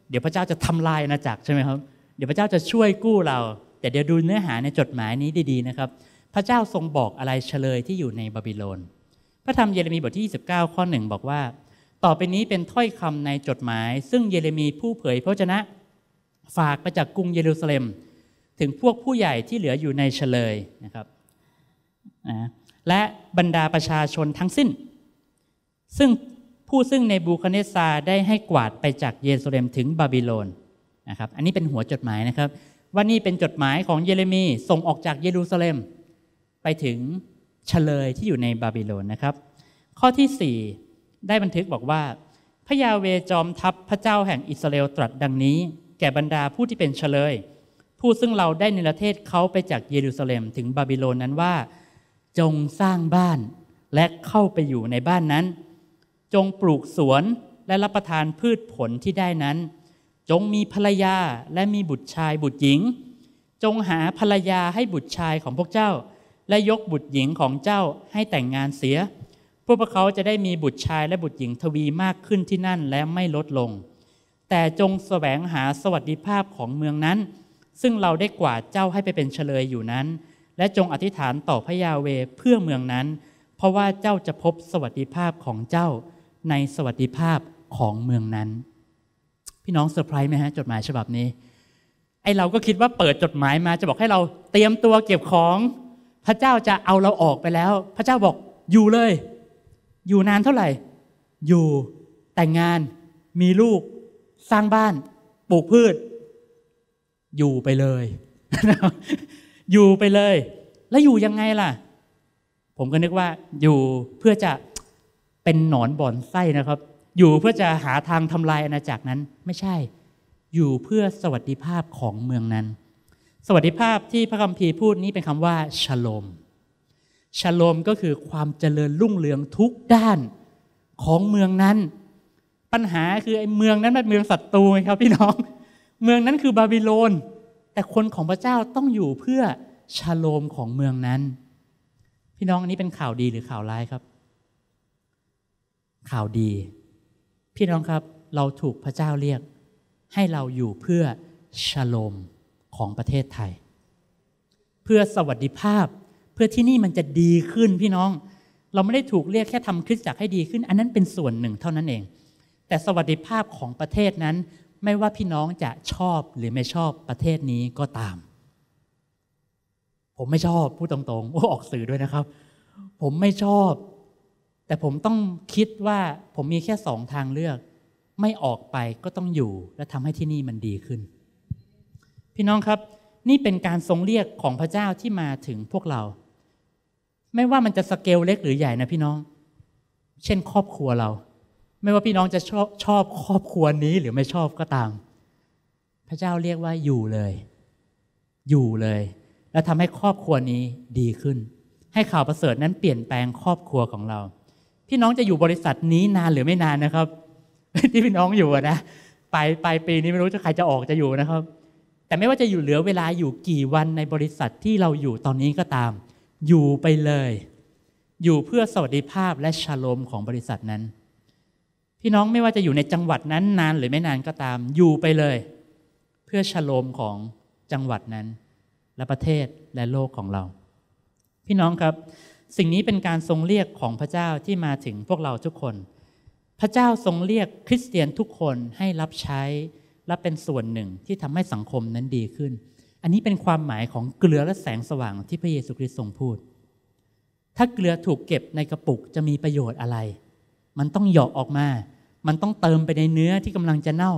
เดี๋ยวพระเจ้าจะทำลายอาณาจักรใช่ไหมครับ เดี๋ยวพระเจ้าจะช่วยกู้เรา แต่เดี๋ยวดูเนื้อหาในจดหมายนี้ดีๆนะครับพระเจ้าทรงบอกอะไรเฉลยที่อยู่ในบาบิโลน พระธรรมเยเรมีบทที่ 29 ข้อหนึ่งบอกว่า ต่อไปนี้เป็นถ้อยคำในจดหมาย ซึ่งเยเรมีผู้เผยพระชนะฝากมาจากกรุงเยรูซาเล็ม ถึงพวกผู้ใหญ่ที่เหลืออยู่ในเฉลยนะครับนะและบรรดาประชาชนทั้งสิ้น ซึ่งผู้ซึ่งในบูคาเนซาได้ให้กวาดไปจากเยรูซาเล็มถึงบาบิโลนนะครับ อันนี้เป็นหัวจดหมายนะครับว่านี่เป็นจดหมายของเยเรมีส่งออกจากเยรูซาเล็มไปถึงเฉลยที่อยู่ในบาบิโลนนะครับ ข้อที่4ได้บันทึกบอกว่า พระยาเวจอมทัพพระเจ้าแห่งอิสราเอลตรัสดังนี้ แก่บรรดาผู้ที่เป็นเฉลย ผู้ซึ่งเราได้ในประเทศเขาไปจากเยรูซาเล็ม ถึงบาบิโลนนั้นว่า จงสร้างบ้านและเข้าไปอยู่ในบ้านนั้น จงปลูกสวนและรับประทานพืชผลที่ได้นั้น จงมีภรรยาและมีบุตรชายบุตรหญิง จงหาภรรยาให้บุตรชายของพวกเจ้าและยกบุตรหญิงของเจ้าให้แต่งงานเสีย พวกเขาจะได้มีบุตรชายและบุตรหญิงทวีมากขึ้นที่นั่น และไม่ลดลง แต่จงแสวงหาสวัสดิภาพของเมืองนั้น ซึ่งเราได้กวาดเจ้าให้ไปเป็นเฉลยอยู่นั้น และจงอธิษฐานต่อพระยาเวเพื่อเมืองนั้น เพราะว่าเจ้าจะพบสวัสดิภาพของเจ้าในสวัสดิภาพของเมืองนั้น พี่น้องเซอร์ไพรส์ไหมฮะจดหมายฉบับนี้ ไอเราก็คิดว่าเปิดจดหมายมาจะบอกให้เรา เตรียมตัวเก็บของพระเจ้าจะเอาเราออกไปแล้ว พระเจ้าบอกอยู่เลย อยู่นานเท่าไหร่ อยู่แต่งงาน มีลูก สร้างบ้าน ปลูกพืช อยู่ไปเลย อยู่ไปเลย แล้วอยู่ยังไงล่ะ ผมก็นึกว่าอยู่เพื่อจะเป็นหนอนบ่อนไส้นะครับ อยู่เพื่อจะหาทางทำลายอาณาจักรนั้น ไม่ใช่ อยู่เพื่อสวัสดิภาพของเมืองนั้นสวัสดิภาพที่พระคัมภีร์พูดนี้เป็นคำว่าชโลมชโลมก็คือความเจริญรุ่งเรืองทุกด้านของเมืองนั้น ปัญหาคือไอ้เมืองนั้นเป็นเมืองศัตรูครับพี่น้อง เมืองนั้นคือบาบิโลน แต่คนของพระเจ้าต้องอยู่เพื่อชโลมของเมืองนั้น พี่น้องอันนี้เป็นข่าวดีหรือข่าวร้ายครับ ข่าวดี พี่น้องครับ เราถูกพระเจ้าเรียก ให้เราอยู่เพื่อชโลมของประเทศไทย เพื่อสวัสดิภาพเพื่อที่นี่มันจะดีขึ้นพี่น้อง เราไม่ได้ถูกเรียกแค่ทำคริสตจักรให้ดีขึ้น อันนั้นเป็นส่วนหนึ่งเท่านั้นเอง แต่สวัสดิภาพของประเทศนั้น ไม่ว่าพี่น้องจะชอบหรือไม่ชอบประเทศนี้ก็ตาม ผมไม่ชอบ พูดตรงๆโอ้ออกสื่อด้วยนะครับ ผมไม่ชอบ แต่ผมต้องคิดว่าผมมีแค่สองทางเลือก ไม่ออกไปก็ต้องอยู่และทำให้ที่นี่มันดีขึ้นพี่น้องครับนี่เป็นการทรงเรียกของพระเจ้าที่มาถึงพวกเรา ไม่ว่ามันจะสเกลเล็กหรือใหญ่นะพี่น้อง เช่นครอบครัวเรา ไม่ว่าพี่น้องจะชอบชอบ ครอบครัวนี้หรือไม่ชอบก็ตาม พระเจ้าเรียกว่าอยู่เลย อยู่เลย และทำให้ครอบครัวนี้ดีขึ้น ให้ข่าวประเสริฐนั้นเปลี่ยนแปลงครอบครัวของเรา พี่น้องจะอยู่บริษัทนี้นานหรือไม่นานนะครับที่พี่น้องอยู่นะไปไปลายปีนี้ไม่รู้จะใครจะออกจะอยู่นะครับแต่ไม่ว่าจะอยู่เหลือเวลาอยู่กี่วันในบริษัทที่เราอยู่ตอนนี้ก็ตาม อยู่ไปเลย อยู่เพื่อสวัสดิภาพและชะโลมของบริษัทนั้น พี่น้องไม่ว่าจะอยู่ในจังหวัดนั้นนานหรือไม่นานก็ตาม อยู่ไปเลย เพื่อชะโลมของจังหวัดนั้น และประเทศและโลกของเรา พี่น้องครับ สิ่งนี้เป็นการทรงเรียกของพระเจ้าที่มาถึงพวกเราทุกคน พระเจ้าทรงเรียกคริสเตียนทุกคนให้รับใช้และเป็นส่วนหนึ่งที่ทำให้สังคมนั้นดีขึ้น อันนี้เป็นความหมายของเกลือและแสงสว่างที่พระเยซูคริสต์ทรงพูด ถ้าเกลือถูกเก็บในกระปุกจะมีประโยชน์อะไร มันต้องหยอกออกมา มันต้องเติมไปในเนื้อที่กำลังจะเน่า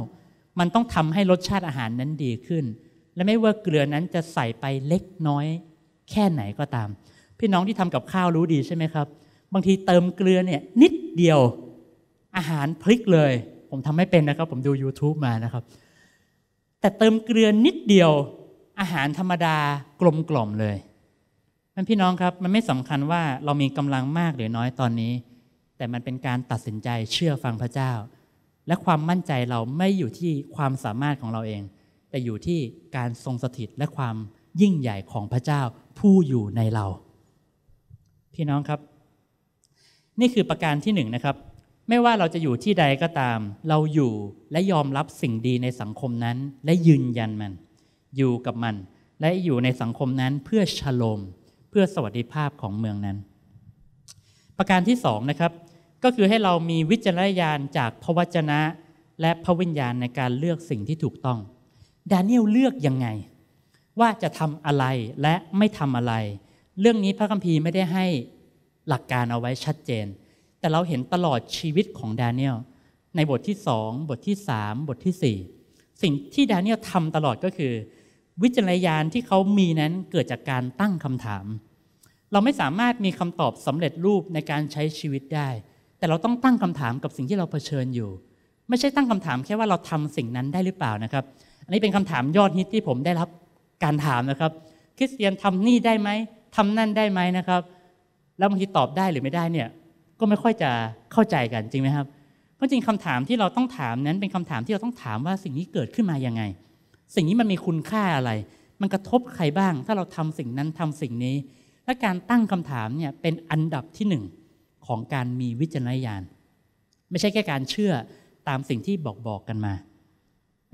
มันต้องทำให้รสชาติอาหารนั้นดีขึ้น และไม่ว่าเกลือนั้นจะใส่ไปเล็กน้อย แค่ไหนก็ตาม พี่น้องที่ทำกับข้าวรู้ดีใช่ไหมครับ บางทีเติมเกลือเนี่ยนิดเดียวอาหารพลิกเลยผมทำไม่เป็นนะครับผมดู YouTube มานะครับ แต่เติมเกลือนิดเดียว อาหารธรรมดากลมกล่อมเลยมันพี่น้องครับมันไม่สำคัญว่าเรามีกำลังมากหรือน้อยตอนนี้ แต่มันเป็นการตัดสินใจเชื่อฟังพระเจ้า และความมั่นใจเราไม่อยู่ที่ความสามารถของเราเอง แต่อยู่ที่การทรงสถิตและความยิ่งใหญ่ของพระเจ้าผู้อยู่ในเรา พี่น้องครับ นี่คือประการที่หนึ่งนะครับไม่ว่าเราจะอยู่ที่ใดก็ตาม เราอยู่และยอมรับสิ่งดีในสังคมนั้น และยืนยันมัน อยู่กับมัน และอยู่ในสังคมนั้นเพื่อชโลมเพื่อสวัสดิภาพของเมืองนั้น ประการที่สองนะครับ ก็คือให้เรามีวิจารณญาณจากพระวจนะ และพระวิญญาณในการเลือกสิ่งที่ถูกต้องดานนียลเลือกยังไง ว่าจะทำอะไรและไม่ทำอะไร เรื่องนี้พระคัมภีร์ไม่ได้ให้หลักการเอาไว้ชัดเจนแต่เราเห็นตลอดชีวิตของแดเนียลในบทที่สองบทที่สามบทที่สี่สิ่งที่แดเนียลทำตลอดก็คือ วิจารยานที่เขามีนั้นเกิดจากการตั้งคำถาม เราไม่สามารถมีคำตอบสำเร็จรูปในการใช้ชีวิตได้ แต่เราต้องตั้งคำถามกับสิ่งที่เราเผชิญอยู่ ไม่ใช่ตั้งคำถามแค่ว่าเราทำสิ่งนั้นได้หรือเปล่านะครับอันนี้เป็นคำถามยอดฮิตที่ผมได้รับการถามนะครับ คริสเตียนทำนี่ได้ไหมทำนั่นได้ไหมนะครับแล้วบางทีตอบได้หรือไม่ได้เนี่ยก็ไม่ค่อยจะเข้าใจกันจริงไหมครับก็จริงคำถามที่เราต้องถามนั้นเป็นคำถามที่เราต้องถามว่าสิ่งนี้เกิดขึ้นมาอย่างไง สิ่งนี้มันมีคุณค่าอะไร มันกระทบใครบ้าง ถ้าเราทำสิ่งนั้นทำสิ่งนี้และการตั้งคำถามเนี่ยเป็นอันดับที่หนึ่ง ของการมีวิจารณญาณไม่ใช่แค่การเชื่อตามสิ่งที่บอกบอกกันมา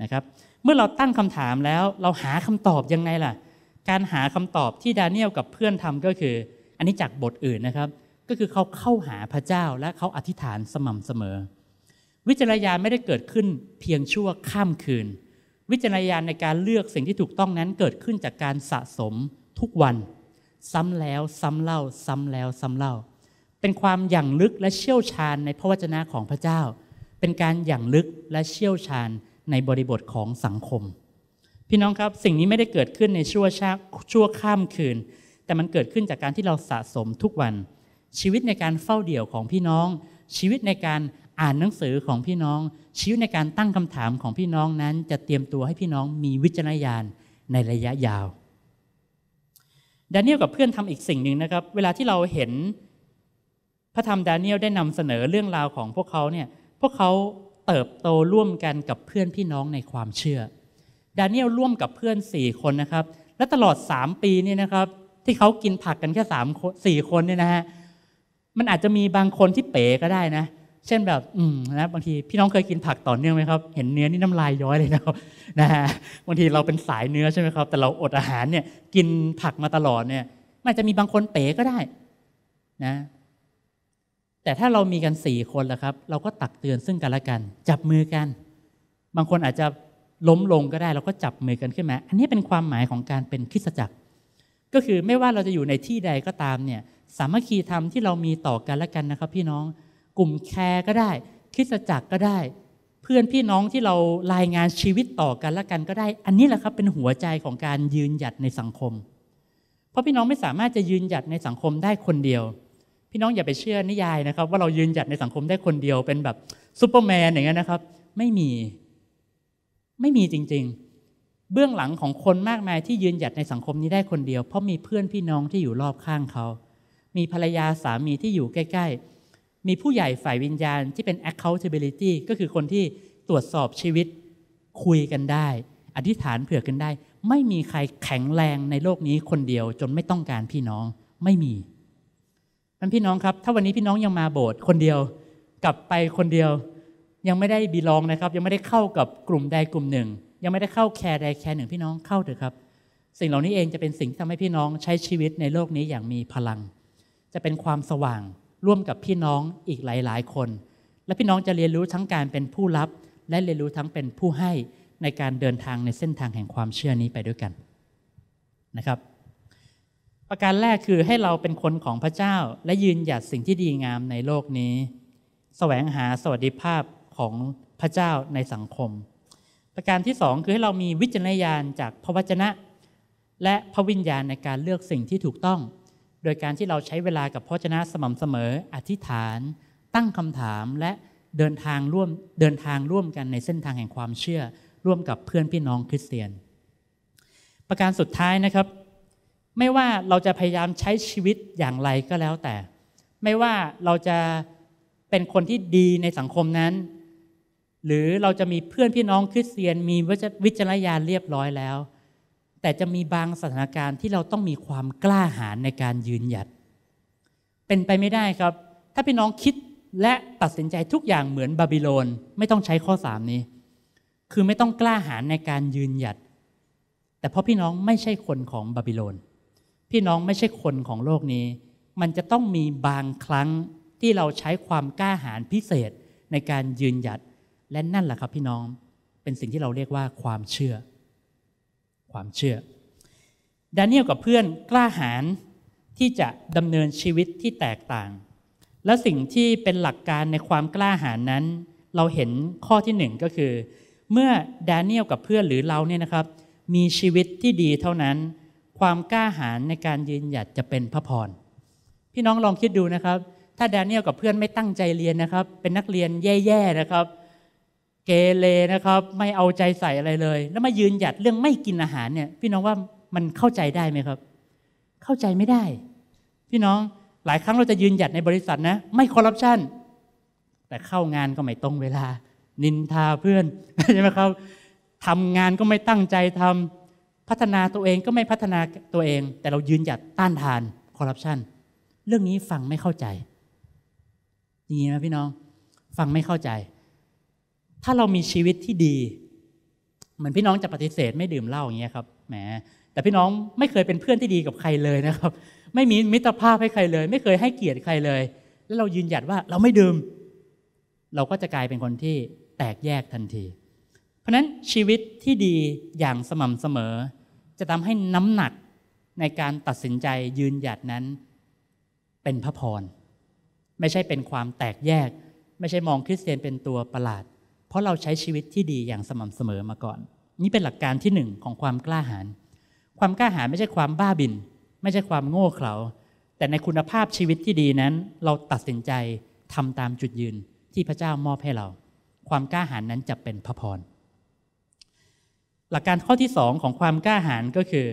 นะครับ เมื่อเราตั้งคำถามแล้วเราหาคำตอบยังไงล่ะ การหาคำตอบที่ดาเนียลกับเพื่อนทำก็คือ อันนี้จากบทอื่นนะครับก็คือเขาเข้าหาพระเจ้าและเขาอธิษฐานสม่ำเสมอ วิจารยาไม่ได้เกิดขึ้นเพียงชั่วข้ามคืน วิจารยาในการเลือกสิ่งที่ถูกต้องนั้นเกิดขึ้นจากการสะสมทุกวัน ซ้ำแล้ว ซ้ำเล่า ซ้ำแล้วซ้ำเล่า เป็นความอย่างลึกและเชี่ยวชาญ ในพระวจนะของพระเจ้า เป็นการอย่างลึกและเชี่ยวชาญในบริบทของสังคม พี่น้องครับสิ่งนี้ไม่ได้เกิดขึ้นในชั่วชาชั่วข้ามคืน แต่มันเกิดขึ้นจากการที่เราสะสมทุกวันชีวิตในการเฝ้าเดี่ยวของพี่น้อง ชีวิตในการอ่านหนังสือของพี่น้อง ชีวิตในการตั้งคำถามของพี่น้องนั้น จะเตรียมตัวให้พี่น้องมีวิจารณญาณในระยะยาว ดาเนียลกับเพื่อนทำอีกสิ่งหนึ่งนะครับ เวลาที่เราเห็น พระธรรมดาเนียลได้นำเสนอเรื่องราวของพวกเขาเนี่ย พวกเขาเติบโตร่วมกันกับเพื่อนพี่น้องในความเชื่อ ดาเนียลร่วมกับเพื่อน4คนนะครับ และตลอด 3 ปีนี่นะครับ ที่เขากินผักกันแค่สสามี่คนเนี่ยนะฮะมันอาจจะมีบางคนที่เป๋ก็ได้นะ เช่นแบบ อืม นะ บางทีพี่น้องเคยกินผักต่อเนื่องไหมครับ เห็นเนื้อนี่น้ำลายย้อยเลยนะครับนะฮะบางทีเราเป็นสายเนื้อใช่ไหมครับ แต่เราอดอาหารเนี่ย กินผักมาตลอดเนี่ยมันจะมีบางคนเป๋ก็ได้ นะ แต่ถ้าเรามีกันสี่คนแล้วครับ เราก็ตักเตือนซึ่งกันและกัน จับมือกัน บางคนอาจจะล้มลงก็ได้ เราก็จับมือกันขึ้นมา อันนี้เป็นความหมายของการเป็นคริสตจักร ก็คือไม่ว่าเราจะอยู่ในที่ใดก็ตามเนี่ยสามัคคีธรรมที่เรามีต่อกันและกันนะครับพี่น้องกลุ่มแคร์ก็ได้คิดจักรก็ได้ เพื่อนพี่น้องที่เรารายงานชีวิตต่อกันและกันก็ได้ อันนี้แหละครับเป็นหัวใจของการยืนหยัดในสังคม เพราะพี่น้องไม่สามารถจะยืนหยัดในสังคมได้คนเดียว พี่น้องอย่าไปเชื่อนิยายนะครับ ว่าเรายืนหยัดในสังคมได้คนเดียว เป็นแบบซูเปอร์แมนอย่างเงี้ยนะครับ ไม่มีไม่มีจริงๆ เบื้องหลังของคนมากมายที่ยืนหยัดในสังคมนี้ได้คนเดียว เพราะมีเพื่อนพี่น้องที่อยู่รอบข้างเขามีภรรยาสามีที่อยู่ใกล้ ๆ มีผู้ใหญ่ฝ่ายวิญญาณ ที่เป็น accountability ก็คือคนที่ตรวจสอบชีวิตคุยกันได้ อธิษฐานเผื่อกันได้ ไม่มีใครแข็งแรงในโลกนี้คนเดียวจนไม่ต้องการพี่น้องไม่มีมันพี่น้องครับ ถ้าวันนี้พี่น้องยังมาโบสถ์คนเดียวกลับไปคนเดียวยังไม่ได้บีลองนะครับ ยังไม่ได้เข้ากับกลุ่มใดกลุ่มหนึ่ง ยังไม่ได้เข้าแคร์ใดแคร์หนึ่งพี่น้องเข้าเถอะครับ สิ่งเหล่านี้เองจะเป็นสิ่งที่ทำให้พี่น้องใช้ชีวิตในโลกนี้อย่างมีพลังจะเป็นความสว่างร่วมกับพี่น้องอีกหลายๆคน และพี่น้องจะเรียนรู้ทั้งการเป็นผู้รับ และเรียนรู้ทั้งเป็นผู้ให้ในการเดินทางในเส้นทางแห่งความเชื่อนี้ไปด้วยกันนะครับ ประการแรกคือให้เราเป็นคนของพระเจ้าและยืนหยัดสิ่งที่ดีงามในโลกนี้สแสวงหาสวัสดิภาพของพระเจ้าในสังคม ประการที่สองคือให้เรามีวิจารณญาณจากพระวจนะ และพระวิญญาณในการเลือกสิ่งที่ถูกต้องโดยการที่เราใช้เวลากับพระจนาสม่ำเสมออธิษฐาน ตั้งคำถามและเดินทางร่วมเดินทางร่วมกันในเส้นทางแห่งความเชื่อ ร่วมกับเพื่อนพี่น้องคริสเตียน ประการสุดท้ายนะครับ ไม่ว่าเราจะพยายามใช้ชีวิตอย่างไรก็แล้วแต่ ไม่ว่าเราจะเป็นคนที่ดีในสังคมนั้น หรือเราจะมีเพื่อนพี่น้องคริสเตียน มีวิจารณญาณเรียบร้อยแล้วแต่จะมีบางสถานการณ์ที่เราต้องมีความกล้าหาญในการยืนหยัด เป็นไปไม่ได้ครับ ถ้าพี่น้องคิดและตัดสินใจทุกอย่างเหมือนบาบิโลนไม่ต้องใช้ข้อสามนี้ คือไม่ต้องกล้าหาญในการยืนหยัด แต่เพราะพี่น้องไม่ใช่คนของบาบิโลน พี่น้องไม่ใช่คนของโลกนี้ มันจะต้องมีบางครั้งที่เราใช้ความกล้าหาญพิเศษในการยืนหยัดและนั่นแหละครับ พี่น้องเป็นสิ่งที่เราเรียกว่าความเชื่อความเชื่อดานียลกับเพื่อนกล้าหาญที่จะดำเนินชีวิตที่แตกต่าง และสิ่งที่เป็นหลักการในความกล้าหาญนั้น เราเห็นข้อที่หนึ่งก็คือ เมื่อดานียลกับเพื่อนหรือเราเนี่ยนะครับ มีชีวิตที่ดีเท่านั้น ความกล้าหาญในการยืนหยัดจะเป็นพระพรพี่น้องลองคิดดูนะครับ ถ้าดานียลกับเพื่อนไม่ตั้งใจเรียนนะครับ เป็นนักเรียนแย่ๆนะครับเกเรนะครับไม่เอาใจใส่อะไรเลย แล้วมายืนหยัดเรื่องไม่กินอาหารเนี่ยพี่น้องว่ามันเข้าใจได้ไหมครับ เข้าใจไม่ได้ พี่น้อง หลายครั้งเราจะยืนหยัดในบริษัทนะ ไม่คอร์รัปชันแต่เข้างานก็ไม่ตรงเวลา นินทาเพื่อนใช่ไหมครับทำงานก็ไม่ตั้งใจทำพัฒนาตัวเองก็ไม่พัฒนาตัวเอง แต่เรายืนหยัดต้านทานคอร์รัปชันเรื่องนี้ฟังไม่เข้าใจจีิงนะพี่น้องฟังไม่เข้าใจถ้าเรามีชีวิตที่ดี เหมือนพี่น้องจะปฏิเสธไม่ดื่มเหล้าอย่างเงี้ยครับแหมแต่พี่น้องไม่เคยเป็นเพื่อนที่ดีกับใครเลยนะครับ ไม่มีมิตรภาพให้ใครเลย ไม่เคยให้เกียรติใครเลย แล้วเรายืนหยัดว่าเราไม่ดื่ม เราก็จะกลายเป็นคนที่แตกแยกทันที เพราะนั้นชีวิตที่ดีอย่างสม่ำเสมอ จะทำให้น้ำหนักในการตัดสินใจยืนหยัดนั้นเป็นพระพรไม่ใช่เป็นความแตกแยก ไม่ใช่มองคริสเตียนเป็นตัวประหลาดเพราะเราใช้ชีวิตที่ดีอย่างสม่ำเสมอมาก่อน นี่เป็นหลักการที่หนึ่งของความกล้าหาญ ความกล้าหาญไม่ใช่ความบ้าบิน ไม่ใช่ความโง่เขลา แต่ในคุณภาพชีวิตที่ดีนั้น เราตัดสินใจทำตามจุดยืนที่พระเจ้ามอบให้เรา ความกล้าหาญนั้นจะเป็นพระพรหลักการข้อที่สองของความกล้าหาญก็คือ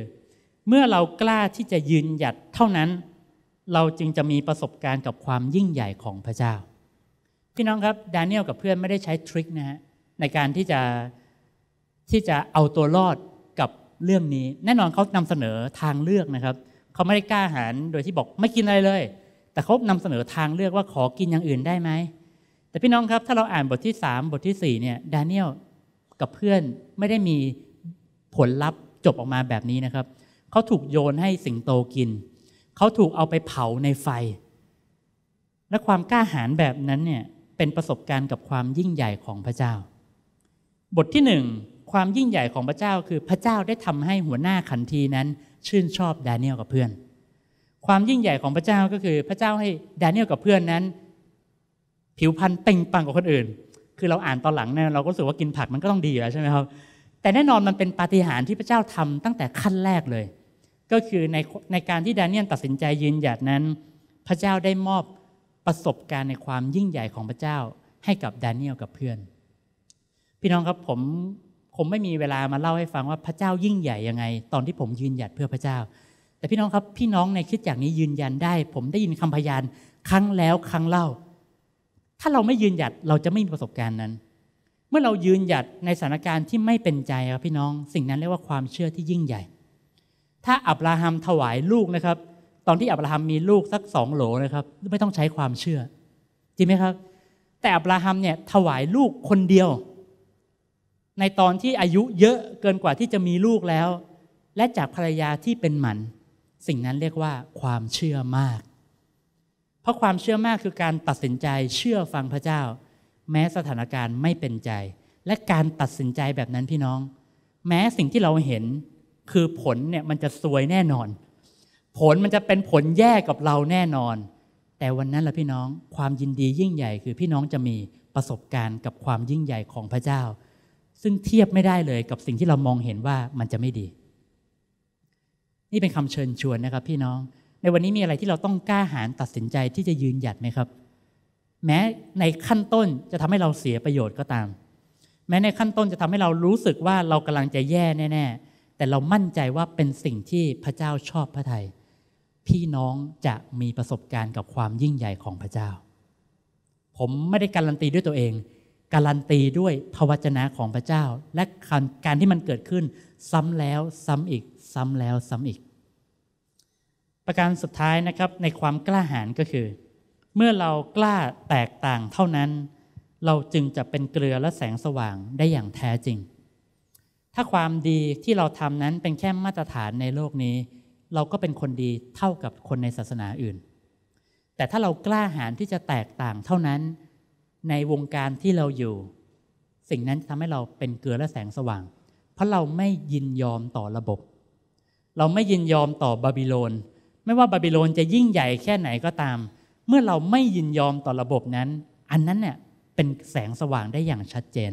เมื่อเรากล้าที่จะยืนหยัดเท่านั้น เราจึงจะมีประสบการณ์กับความยิ่งใหญ่ของพระเจ้าพี่น้องครับดานิเอลกับเพื่อนไม่ได้ใช้ทริคนะฮะในการที่จะที่จะเอาตัวรอดกับเรื่องนี้ แน่นอนเขานำเสนอทางเลือกนะครับเขาไม่ได้กล้าหารโดยที่บอกไม่กินอะไรเลย แต่เขานำเสนอทางเลือกว่าขอกินอย่างอื่นได้ไหมแต่พี่น้องครับ ถ้าเราอ่านบทที่3บทที่4 เนี่ย ดานิเอลกับเพื่อนไม่ได้มีผลลัพธ์จบออกมาแบบนี้นะครับเขาถูกโยนให้สิงโตกินเขาถูกเอาไปเผาในไฟ และความกล้าหาญแบบนั้นเนี่ยเป็นประสบการณ์กับความยิ่งใหญ่ของพระเจ้า บทที่หนึ่งความยิ่งใหญ่ของพระเจ้าคือพระเจ้าได้ทำให้หัวหน้าขันทีนั้น ชื่นชอบดาเนียลกับเพื่อน ความยิ่งใหญ่ของพระเจ้าก็คือพระเจ้าให้ดาเนียลกับเพื่อนนั้น ผิวพรรณเต่งปังกว่าคนอื่น คือเราอ่านตอนหลังเนี่ยเราก็รู้สึกว่ากินผัก มันก็ต้องดีอยู่แล้วใช่ไหมครับแต่แน่นอนมันเป็นปาฏิหาริย์ที่พระเจ้าทำตั้งแต่ขั้นแรกเลย ก็คือในในการที่ดาเนียลตัดสินใจยืนหยัดนั้นพระเจ้าได้มอบประสบ การณ์ในความยิ่งใหญ่ของพระเจ้าให้กับดานียลกับเพื่อน พี่น้องครับผมผมไม่มีเวลามาเล่าให้ฟังว่าพระเจ้ายิ่งใหญ่ยังไงตอนที่ผมยืนหยัดเพื่อพระเจ้า แต่พี่น้องครับพี่น้องในคิดอย่างนี้ยืนยันได้ ผมได้ยินคำพยานครั้งแล้วครั้งเล่า ถ้าเราไม่ยืนหยัดเราจะไม่มีประสบการณ์นั้น เมื่อเรายืนหยัดในสถานการณ์ที่ไม่เป็นใจครับพี่น้องสิ่งนั้นเรียกว่าความเชื่อที่ยิ่งใหญ่ ถ้าอับราฮัมถวายลูกนะครับตอนที่อับราฮัมมีลูกสักสองโหลนะครับไม่ต้องใช้ความเชื่อจริงไหมครับ แต่อับราฮัมเนี่ยถวายลูกคนเดียว ในตอนที่อายุเยอะเกินกว่าที่จะมีลูกแล้ว และจากภรรยาที่เป็นหมัน สิ่งนั้นเรียกว่าความเชื่อมาก เพราะความเชื่อมากคือการตัดสินใจเชื่อฟังพระเจ้า แม้สถานการณ์ไม่เป็นใจ และการตัดสินใจแบบนั้นพี่น้อง แม้สิ่งที่เราเห็นคือผลเนี่ยมันจะซวยแน่นอนผลมันจะเป็นผลแย่กับเราแน่นอน แต่วันนั้นละพี่น้องความยินดียิ่งใหญ่ คือพี่น้องจะมีประสบการณ์กับความยิ่งใหญ่ของพระเจ้า ซึ่งเทียบไม่ได้เลยกับสิ่งที่เรามองเห็นว่ามันจะไม่ดี นี่เป็นคำเชิญชวนนะครับพี่น้อง ในวันนี้มีอะไรที่เราต้องกล้าหาญตัดสินใจที่จะยืนหยัดไหมครับ แม้ในขั้นต้นจะทำให้เราเสียประโยชน์ก็ตาม แม้ในขั้นต้นจะทำให้เรารู้สึกว่าเรากำลังจะแย่แน่ๆ แต่เรามั่นใจว่าเป็นสิ่งที่พระเจ้าชอบพระทยัยพี่น้องจะมีประสบการณ์กับความยิ่งใหญ่ของพระเจ้า ผมไม่ได้การันตีด้วยตัวเอง การันตีด้วยพระวจนะของพระเจ้า และการที่มันเกิดขึ้น ซ้ำแล้วซ้ำอีก ซ้ำแล้วซ้ำอีก ประการสุดท้ายนะครับในความกล้าหาญก็คือ เมื่อเรากล้าแตกต่างเท่านั้น เราจึงจะเป็นเกลือและแสงสว่างได้อย่างแท้จริง ถ้าความดีที่เราทำนั้นเป็นแค่มาตรฐานในโลกนี้เราก็เป็นคนดีเท่ากับคนในศาสนาอื่น แต่ถ้าเรากล้าหาญที่จะแตกต่างเท่านั้นในวงการที่เราอยู่ สิ่งนั้นทำให้เราเป็นเกลือและแสงสว่าง เพราะเราไม่ยินยอมต่อระบบ เราไม่ยินยอมต่อบาบิโลนไม่ว่าบาบิโลนจะยิ่งใหญ่แค่ไหนก็ตาม เมื่อเราไม่ยินยอมต่อระบบนั้น อันนั้นเนี่ยเป็นแสงสว่างได้อย่างชัดเจน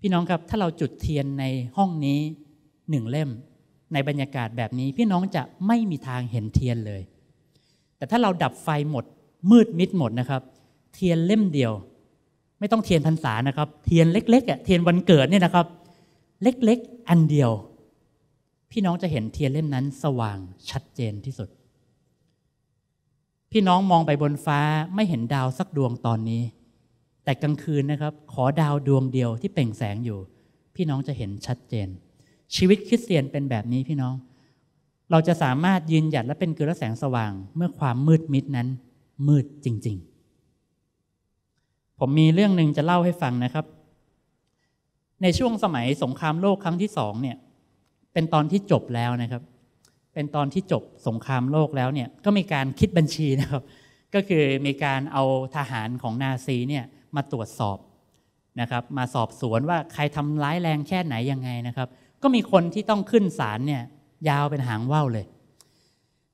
พี่น้องครับถ้าเราจุดเทียนในห้องนี้หนึ่งเล่มในบรรยากาศแบบนี้พี่น้องจะไม่มีทางเห็นเทียนเลย แต่ถ้าเราดับไฟหมดมืดมิดหมดนะครับ เทียนเล่มเดียว ไม่ต้องเทียนพรรษานะครับ เทียนเล็ก ๆอ่ะเทียนวันเกิด เนี่ยนะครับ เล็ก ๆ อันเดียว พี่น้องจะเห็นเทียนเล่มนั้นสว่างชัดเจนที่สุด พี่น้องมองไปบนฟ้าไม่เห็นดาวสักดวงตอนนี้ แต่กลางคืนนะครับ ขอดาวดวงเดียวที่เปล่งแสงอยู่ พี่น้องจะเห็นชัดเจนชีวิตคริสเตียนเป็นแบบนี้พี่น้อง เราจะสามารถยืนหยัดและเป็นเกลือแสงสว่าง เมื่อความมืดมิดนั้น มืดจริงๆ ผมมีเรื่องหนึ่งจะเล่าให้ฟังนะครับ ในช่วงสมัยสงครามโลกครั้งที่สองเนี่ย เป็นตอนที่จบแล้วนะครับ เป็นตอนที่จบสงครามโลกแล้วเนี่ย ก็มีการคิดบัญชีนะครับ ก็คือมีการเอาทหารของนาซีเนี่ยมาตรวจสอบนะครับ มาสอบสวนว่าใครทำร้ายแรงแค่ไหนยังไงนะครับก็มีคนที่ต้องขึ้นศาลเนี่ยยาวเป็นหางว่าวเลย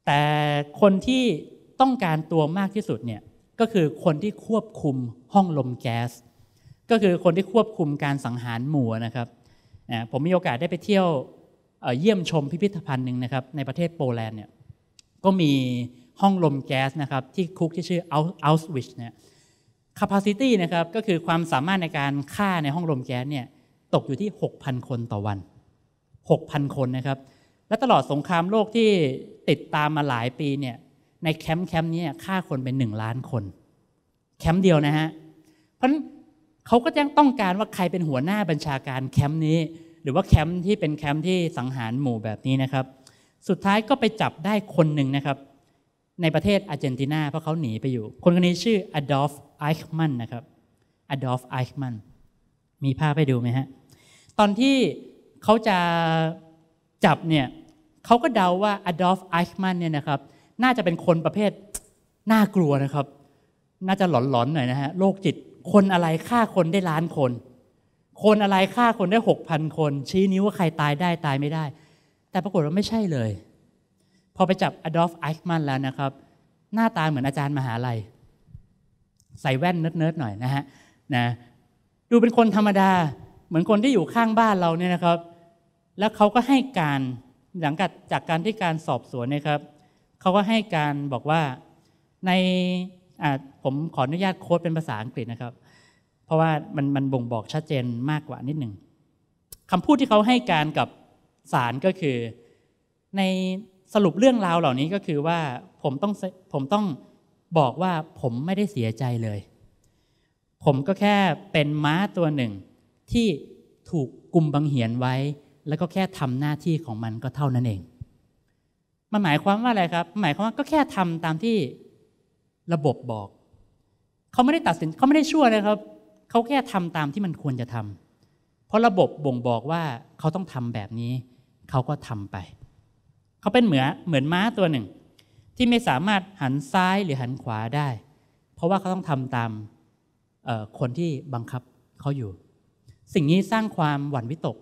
แต่คนที่ต้องการตัวมากที่สุดเนี่ย ก็คือคนที่ควบคุมห้องลมแก๊ส ก็คือคนที่ควบคุมการสังหารหมู่นะครับ ผมมีโอกาสได้ไปเที่ยวเยี่ยมชมพิพิธภัณฑ์หนึ่งนะครับในประเทศโปแลนด์เนี่ยก็มีห้องลมแก๊สนะครับที่คุกที่ชื่ออัลส์วิชเนี่ย แคปซิตี้นะครับก็คือความสามารถในการฆ่าในห้องลมแก๊สเนี่ยตกอยู่ที่ 6,000 คนต่อวัน6,000 คนนะครับ และตลอดสงครามโลกที่ติดตามมาหลายปีเนี่ย ในแคมป์แคมป์นี้ฆ่าคนเป็น1ล้านคน แคมป์เดียวนะฮะ เพราะนนั้เขาก็ยังต้องการว่าใครเป็นหัวหน้าบัญชาการแคมป์นี้ หรือว่าแคมป์ที่เป็นแคมป์ที่สังหารหมู่แบบนี้นะครับ สุดท้ายก็ไปจับได้คนหนึ่งนะครับ ในประเทศอาร์เจนตินาเพราะเขาหนีไปอยู่ คนคนนี้ชื่ออดอล์ฟไอคมันนะครับ อดอล์ฟไอคมัน มีภาพให้ดูไหมฮะ ตอนที่เขาจะจับเนี่ย เขาก็เดาว่าอดอล์ฟไอช์มันเนี่ยนะครับน่าจะเป็นคนประเภทน่ากลัวนะครับ น่าจะหลอนๆหน่อยนะฮะโรคจิตคนอะไรฆ่าคนได้ล้านคน คนอะไรฆ่าคนได้หกพันคน ชี้นิ้วว่าใครตายได้ตายไม่ได้ แต่ปรากฏว่าไม่ใช่เลยพอไปจับอดอล์ฟไอช์มันแล้วนะครับ หน้าตาเหมือนอาจารย์มหาลัย ใส่แว่นเนิร์ดๆหน่อยนะฮะนะ ดูเป็นคนธรรมดา เหมือนคนที่อยู่ข้างบ้านเราเนี่ยนะครับแล้วเขาก็ให้การหลังจากการที่การสอบสวนนะครับเขาก็ให้การบอกว่าในผมขออนุญาตโค้ดเป็นภาษาอังกฤษนะครับ เพราะว่ามันมันบ่งบอกชัดเจนมากกว่านิดหนึ่งคำพูดที่เขาให้การกับ ศาลก็คือ ในสรุปเรื่องราวเหล่านี้ก็คือว่าผมต้องผมต้องบอกว่าผมไม่ได้เสียใจเลย ผมก็แค่เป็นม้าตัวหนึ่งที่ถูกกลุ่มบังเหียนไว้แล้วก็แค่ทำหน้าที่ของมันก็เท่านั้นเอง มันหมายความว่าอะไรครับ หมายความว่าก็แค่ทำตามที่ระบบบอก เขาไม่ได้ตัดสิน เขาไม่ได้ชั่วนะครับ เขาแค่ทำตามที่มันควรจะทำ เพราะระบบบ่งบอกว่าเขาต้องทำแบบนี้ เขาก็ทำไป เขาเป็นเหมือนเหมือนม้าตัวหนึ่ง ที่ไม่สามารถหันซ้ายหรือหันขวาได้ เพราะว่าเขาต้องทำตามคนที่บังคับเขาอยู่ สิ่งนี้สร้างความหวั่นวิตก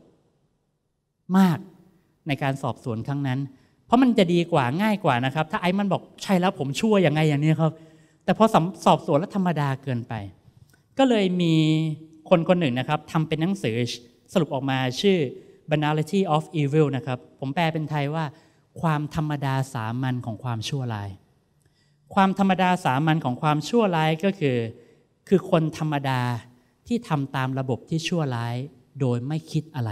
มากในการสอบสวนครั้งนั้น เพราะมันจะดีกว่าง่ายกว่านะครับ ถ้าไอ้มันบอกใช่แล้วผมชั่วยังไงอย่างนี้ครับแต่พอสอบสวนแล้วธรรมดาเกินไป ก็เลยมีคนคนหนึ่งนะครับทำเป็นหนังสือสรุปออกมาชื่อ banality of evil นะครับผมแปลเป็นไทยว่า ความธรรมดาสามัญของความชั่วร้าย ความธรรมดาสามัญของความชั่วร้ายก็คือ คือคนธรรมดาที่ทำตามระบบที่ชั่วร้ายโดยไม่คิดอะไร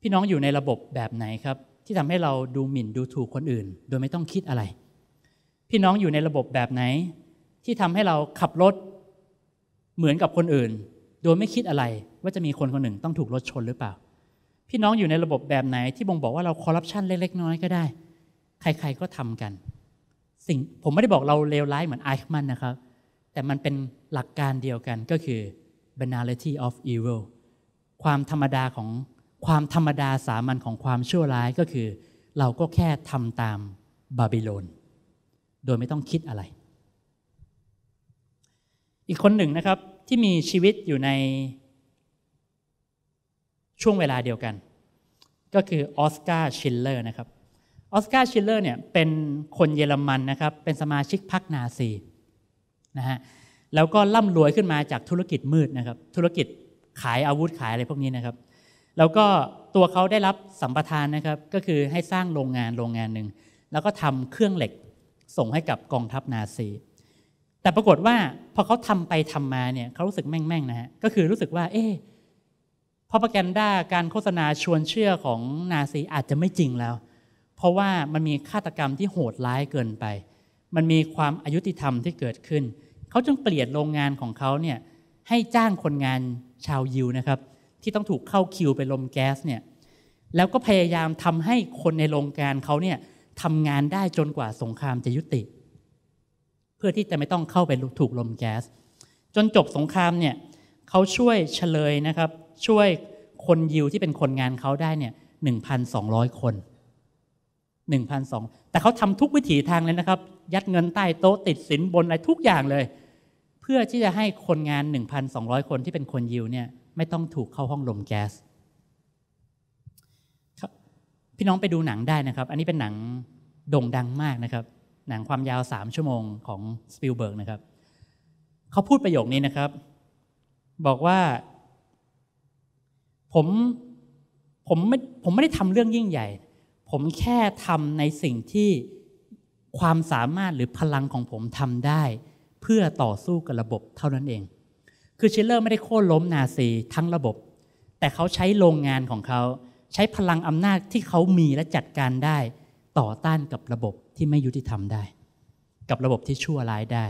พี่น้องอยู่ในระบบแบบไหนครับ ที่ทำให้เราดูหมิ่นดูถูกคนอื่น โดยไม่ต้องคิดอะไร พี่น้องอยู่ในระบบแบบไหน ที่ทำให้เราขับรถเหมือนกับคนอื่น โดยไม่คิดอะไรว่าจะมีคนคนหนึ่งต้องถูกรถชนหรือเปล่า พี่น้องอยู่ในระบบแบบไหนที่บ่งบอกว่าเราคอร์รัปชันเล็กๆน้อยก็ได้ ใคร ๆก็ทำกัน สิ่งผมไม่ได้บอกเราเลวร้ายเหมือนไอคมันนะครับ แต่มันเป็นหลักการเดียวกันก็คือ banality of evil ความธรรมดาของความธรรมดาสามัญของความชั่วร้ายก็คือเราก็แค่ทำตามบาบิโลนโดยไม่ต้องคิดอะไร อีกคนหนึ่งนะครับที่มีชีวิตอยู่ในช่วงเวลาเดียวกัน ก็คือออสการ์ชิลเลอร์นะครับออสการ์ชิลเลอร์เนี่ยเป็นคนเยอรมันนะครับ เป็นสมาชิกพรรคนาซีนะฮะแล้วก็ร่ำรวยขึ้นมาจากธุรกิจมืดนะครับ ธุรกิจขายอาวุธขายอะไรพวกนี้นะครับแล้วก็ตัวเขาได้รับสัมปทานนะครับก็คือให้สร้างโรงงานโรงงานหนึ่ง แล้วก็ทำเครื่องเหล็กส่งให้กับกองทัพนาซีแต่ปรากฏว่าพอเขาทำไปทำมาเนี่ยเขารู้สึกแม่งๆนะฮะก็คือรู้สึกว่าเอ๊ะพอปรกันด้าการโฆษณาชวนเชื่อของนาซีอาจจะไม่จริงแล้ว เพราะว่ามันมีฆาตกรรมที่โหดร้ายเกินไป มันมีความอายุติธรรมที่เกิดขึ้นเขาจึงเปลี่ยนโรงงานของเขาเนี่ยให้จ้างคนงานชาวยิวนะครับที่ต้องถูกเข้าคิวไปลมแก๊สเนี่ย แล้วก็พยายามทำให้คนในโรงงานเขาเนี่ยทำงานได้จนกว่าสงครามจะยุติ เพื่อที่จะไม่ต้องเข้าไปถูกลมแก๊ส จนจบสงครามเนี่ยเขาช่วยเฉลยนะครับ ช่วยคนยิวที่เป็นคนงานเขาได้เนี่ยหนึ่งพันสองร้อยคนหนึ่งพันสอง แต่เขาทำทุกวิถีทางเลยนะครับ ยัดเงินใต้โต๊ะติดสินบนอะไรทุกอย่างเลย เพื่อที่จะให้คนงานหนึ่งพัสอร้อยคนที่เป็นคนยิวเนี่ยไม่ต้องถูกเข้าห้องลมแก๊สพี่น้องไปดูหนังได้นะครับ อันนี้เป็นหนังโด่งดังมากนะครับ หนังความยาวสามชั่วโมงของสปิลเบิร์กนะครับ เขาพูดประโยคนี้นะครับ บอกว่าผมผมไม่ผมไม่ได้ทำเรื่องยิ่งใหญ่ ผมแค่ทำในสิ่งที่ความสามารถหรือพลังของผมทำได้ เพื่อต่อสู้กับระบบเท่านั้นเองคือชิลเลอร์ไม่ได้โค่นล้มนาซีทั้งระบบ แต่เขาใช้โรงงานของเขา ใช้พลังอำนาจที่เขามีและจัดการได้ ต่อต้านกับระบบที่ไม่ยุติธรรมได้ กับระบบที่ชั่วร้ายได้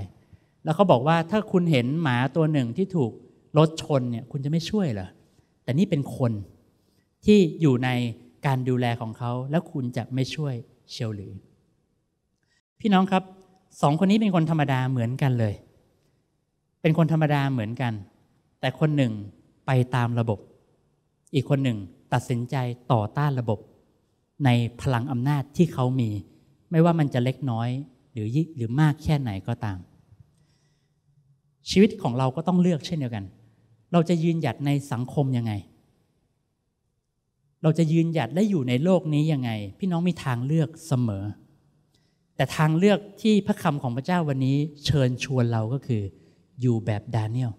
แล้วเขาบอกว่าถ้าคุณเห็นหมาตัวหนึ่งที่ถูกรถชนเนี่ยคุณจะไม่ช่วยเหรอแต่นี่เป็นคนที่อยู่ในการดูแลของเขาแล้วคุณจะไม่ช่วยเชลลวหรือพี่น้องครับสองคนนี้เป็นคนธรรมดาเหมือนกันเลยเป็นคนธรรมดาเหมือนกัน แต่คนหนึ่งไปตามระบบ อีกคนหนึ่งตัดสินใจต่อต้านระบบ ในพลังอำนาจที่เขามี ไม่ว่ามันจะเล็กน้อยหรือยิ่หรือมากแค่ไหนก็ตาม ชีวิตของเราก็ต้องเลือกเช่นเดียวกัน เราจะยืนหยัดในสังคมยังไง เราจะยืนหยัดและอยู่ในโลกนี้ยังไง พี่น้องมีทางเลือกเสมอ แต่ทางเลือกที่พระคำของพระเจ้าวันนี้เชิญชวนเราก็คืออยู่แบบดาเนียล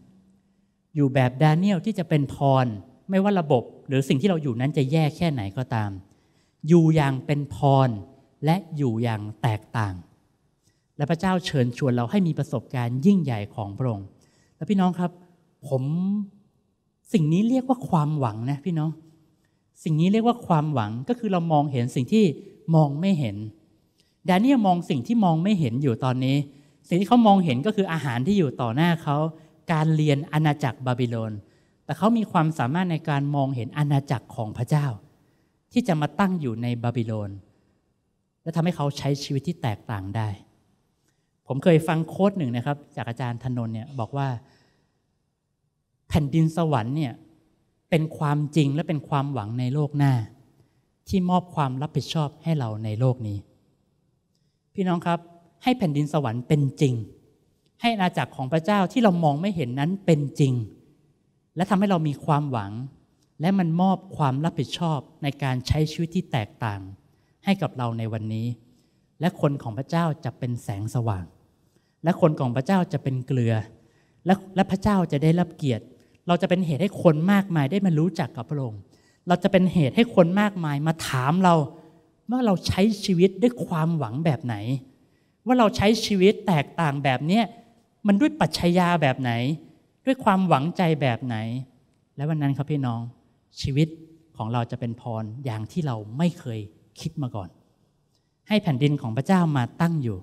อยู่แบบดาเนียลที่จะเป็นพร ไม่ว่าระบบหรือสิ่งที่เราอยู่นั้นจะแย่แค่ไหนก็ตาม อยู่อย่างเป็นพร และอยู่อย่างแตกต่าง และพระเจ้าเชิญชวนเราให้มีประสบการณ์ยิ่งใหญ่ของพระองค์ แล้วพี่น้องครับ ผมสิ่งนี้เรียกว่าความหวังนะ พี่น้อง สิ่งนี้เรียกว่าความหวังก็คือเรามองเห็นสิ่งที่มองไม่เห็น ดาเนียลมองสิ่งที่มองไม่เห็นอยู่ตอนนี้สิ่งที่เขามองเห็นก็คืออาหารที่อยู่ต่อหน้าเขาการเรียนอาณาจักรบาบิโลน แต่เขามีความสามารถในการมองเห็นอาณาจักรของพระเจ้า ที่จะมาตั้งอยู่ในบาบิโลน และทำให้เขาใช้ชีวิตที่แตกต่างได้ ผมเคยฟังโค้ดหนึ่งนะครับ จากอาจารย์ธนนเนี่ยบอกว่า แผ่นดินสวรรค์เนี่ย เป็นความจริงและเป็นความหวังในโลกหน้า ที่มอบความรับผิดชอบให้เราในโลกนี้ พี่น้องครับให้แผ่นดินสวรรค์เป็นจริง ให้อาณาจักรของพระเจ้าที่เรามองไม่เห็นนั้นเป็นจริง และทำให้เรามีความหวัง และมันมอบความรับผิดชอบในการใช้ชีวิตที่แตกต่าง ให้กับเราในวันนี้ และคนของพระเจ้าจะเป็นแสงสว่าง และคนของพระเจ้าจะเป็นเกลือ และและพระเจ้าจะได้รับเกียรติ เราจะเป็นเหตุให้คนมากมาย ได้มารู้จักกับพระองค์ เราจะเป็นเหตุให้คนมากมายมาถามเราว่าเราใช้ชีวิตด้วยความหวังแบบไหนว่าเราใช้ชีวิตแตกต่างแบบเนี้มันด้วยปัจจัยาแบบไหน ด้วยความหวังใจแบบไหน และวันนั้นครับพี่น้องชีวิตของเราจะเป็นพรอย่างที่เราไม่เคยคิดมาก่อน ให้แผ่นดินของพระเจ้ามาตั้งอยู่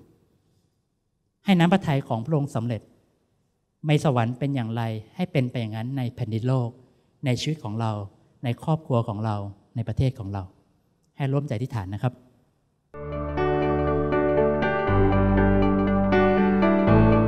ให้น้ำพระทัยของพระองค์สำเร็จในสวรรค์เป็นอย่างไรให้เป็นไปอย่างนั้นในแผ่นดินโลก ในชีวิตของเรา ในครอบครัวของเราในประเทศของเรา ให้ร่วมใจที่ฐานนะครับ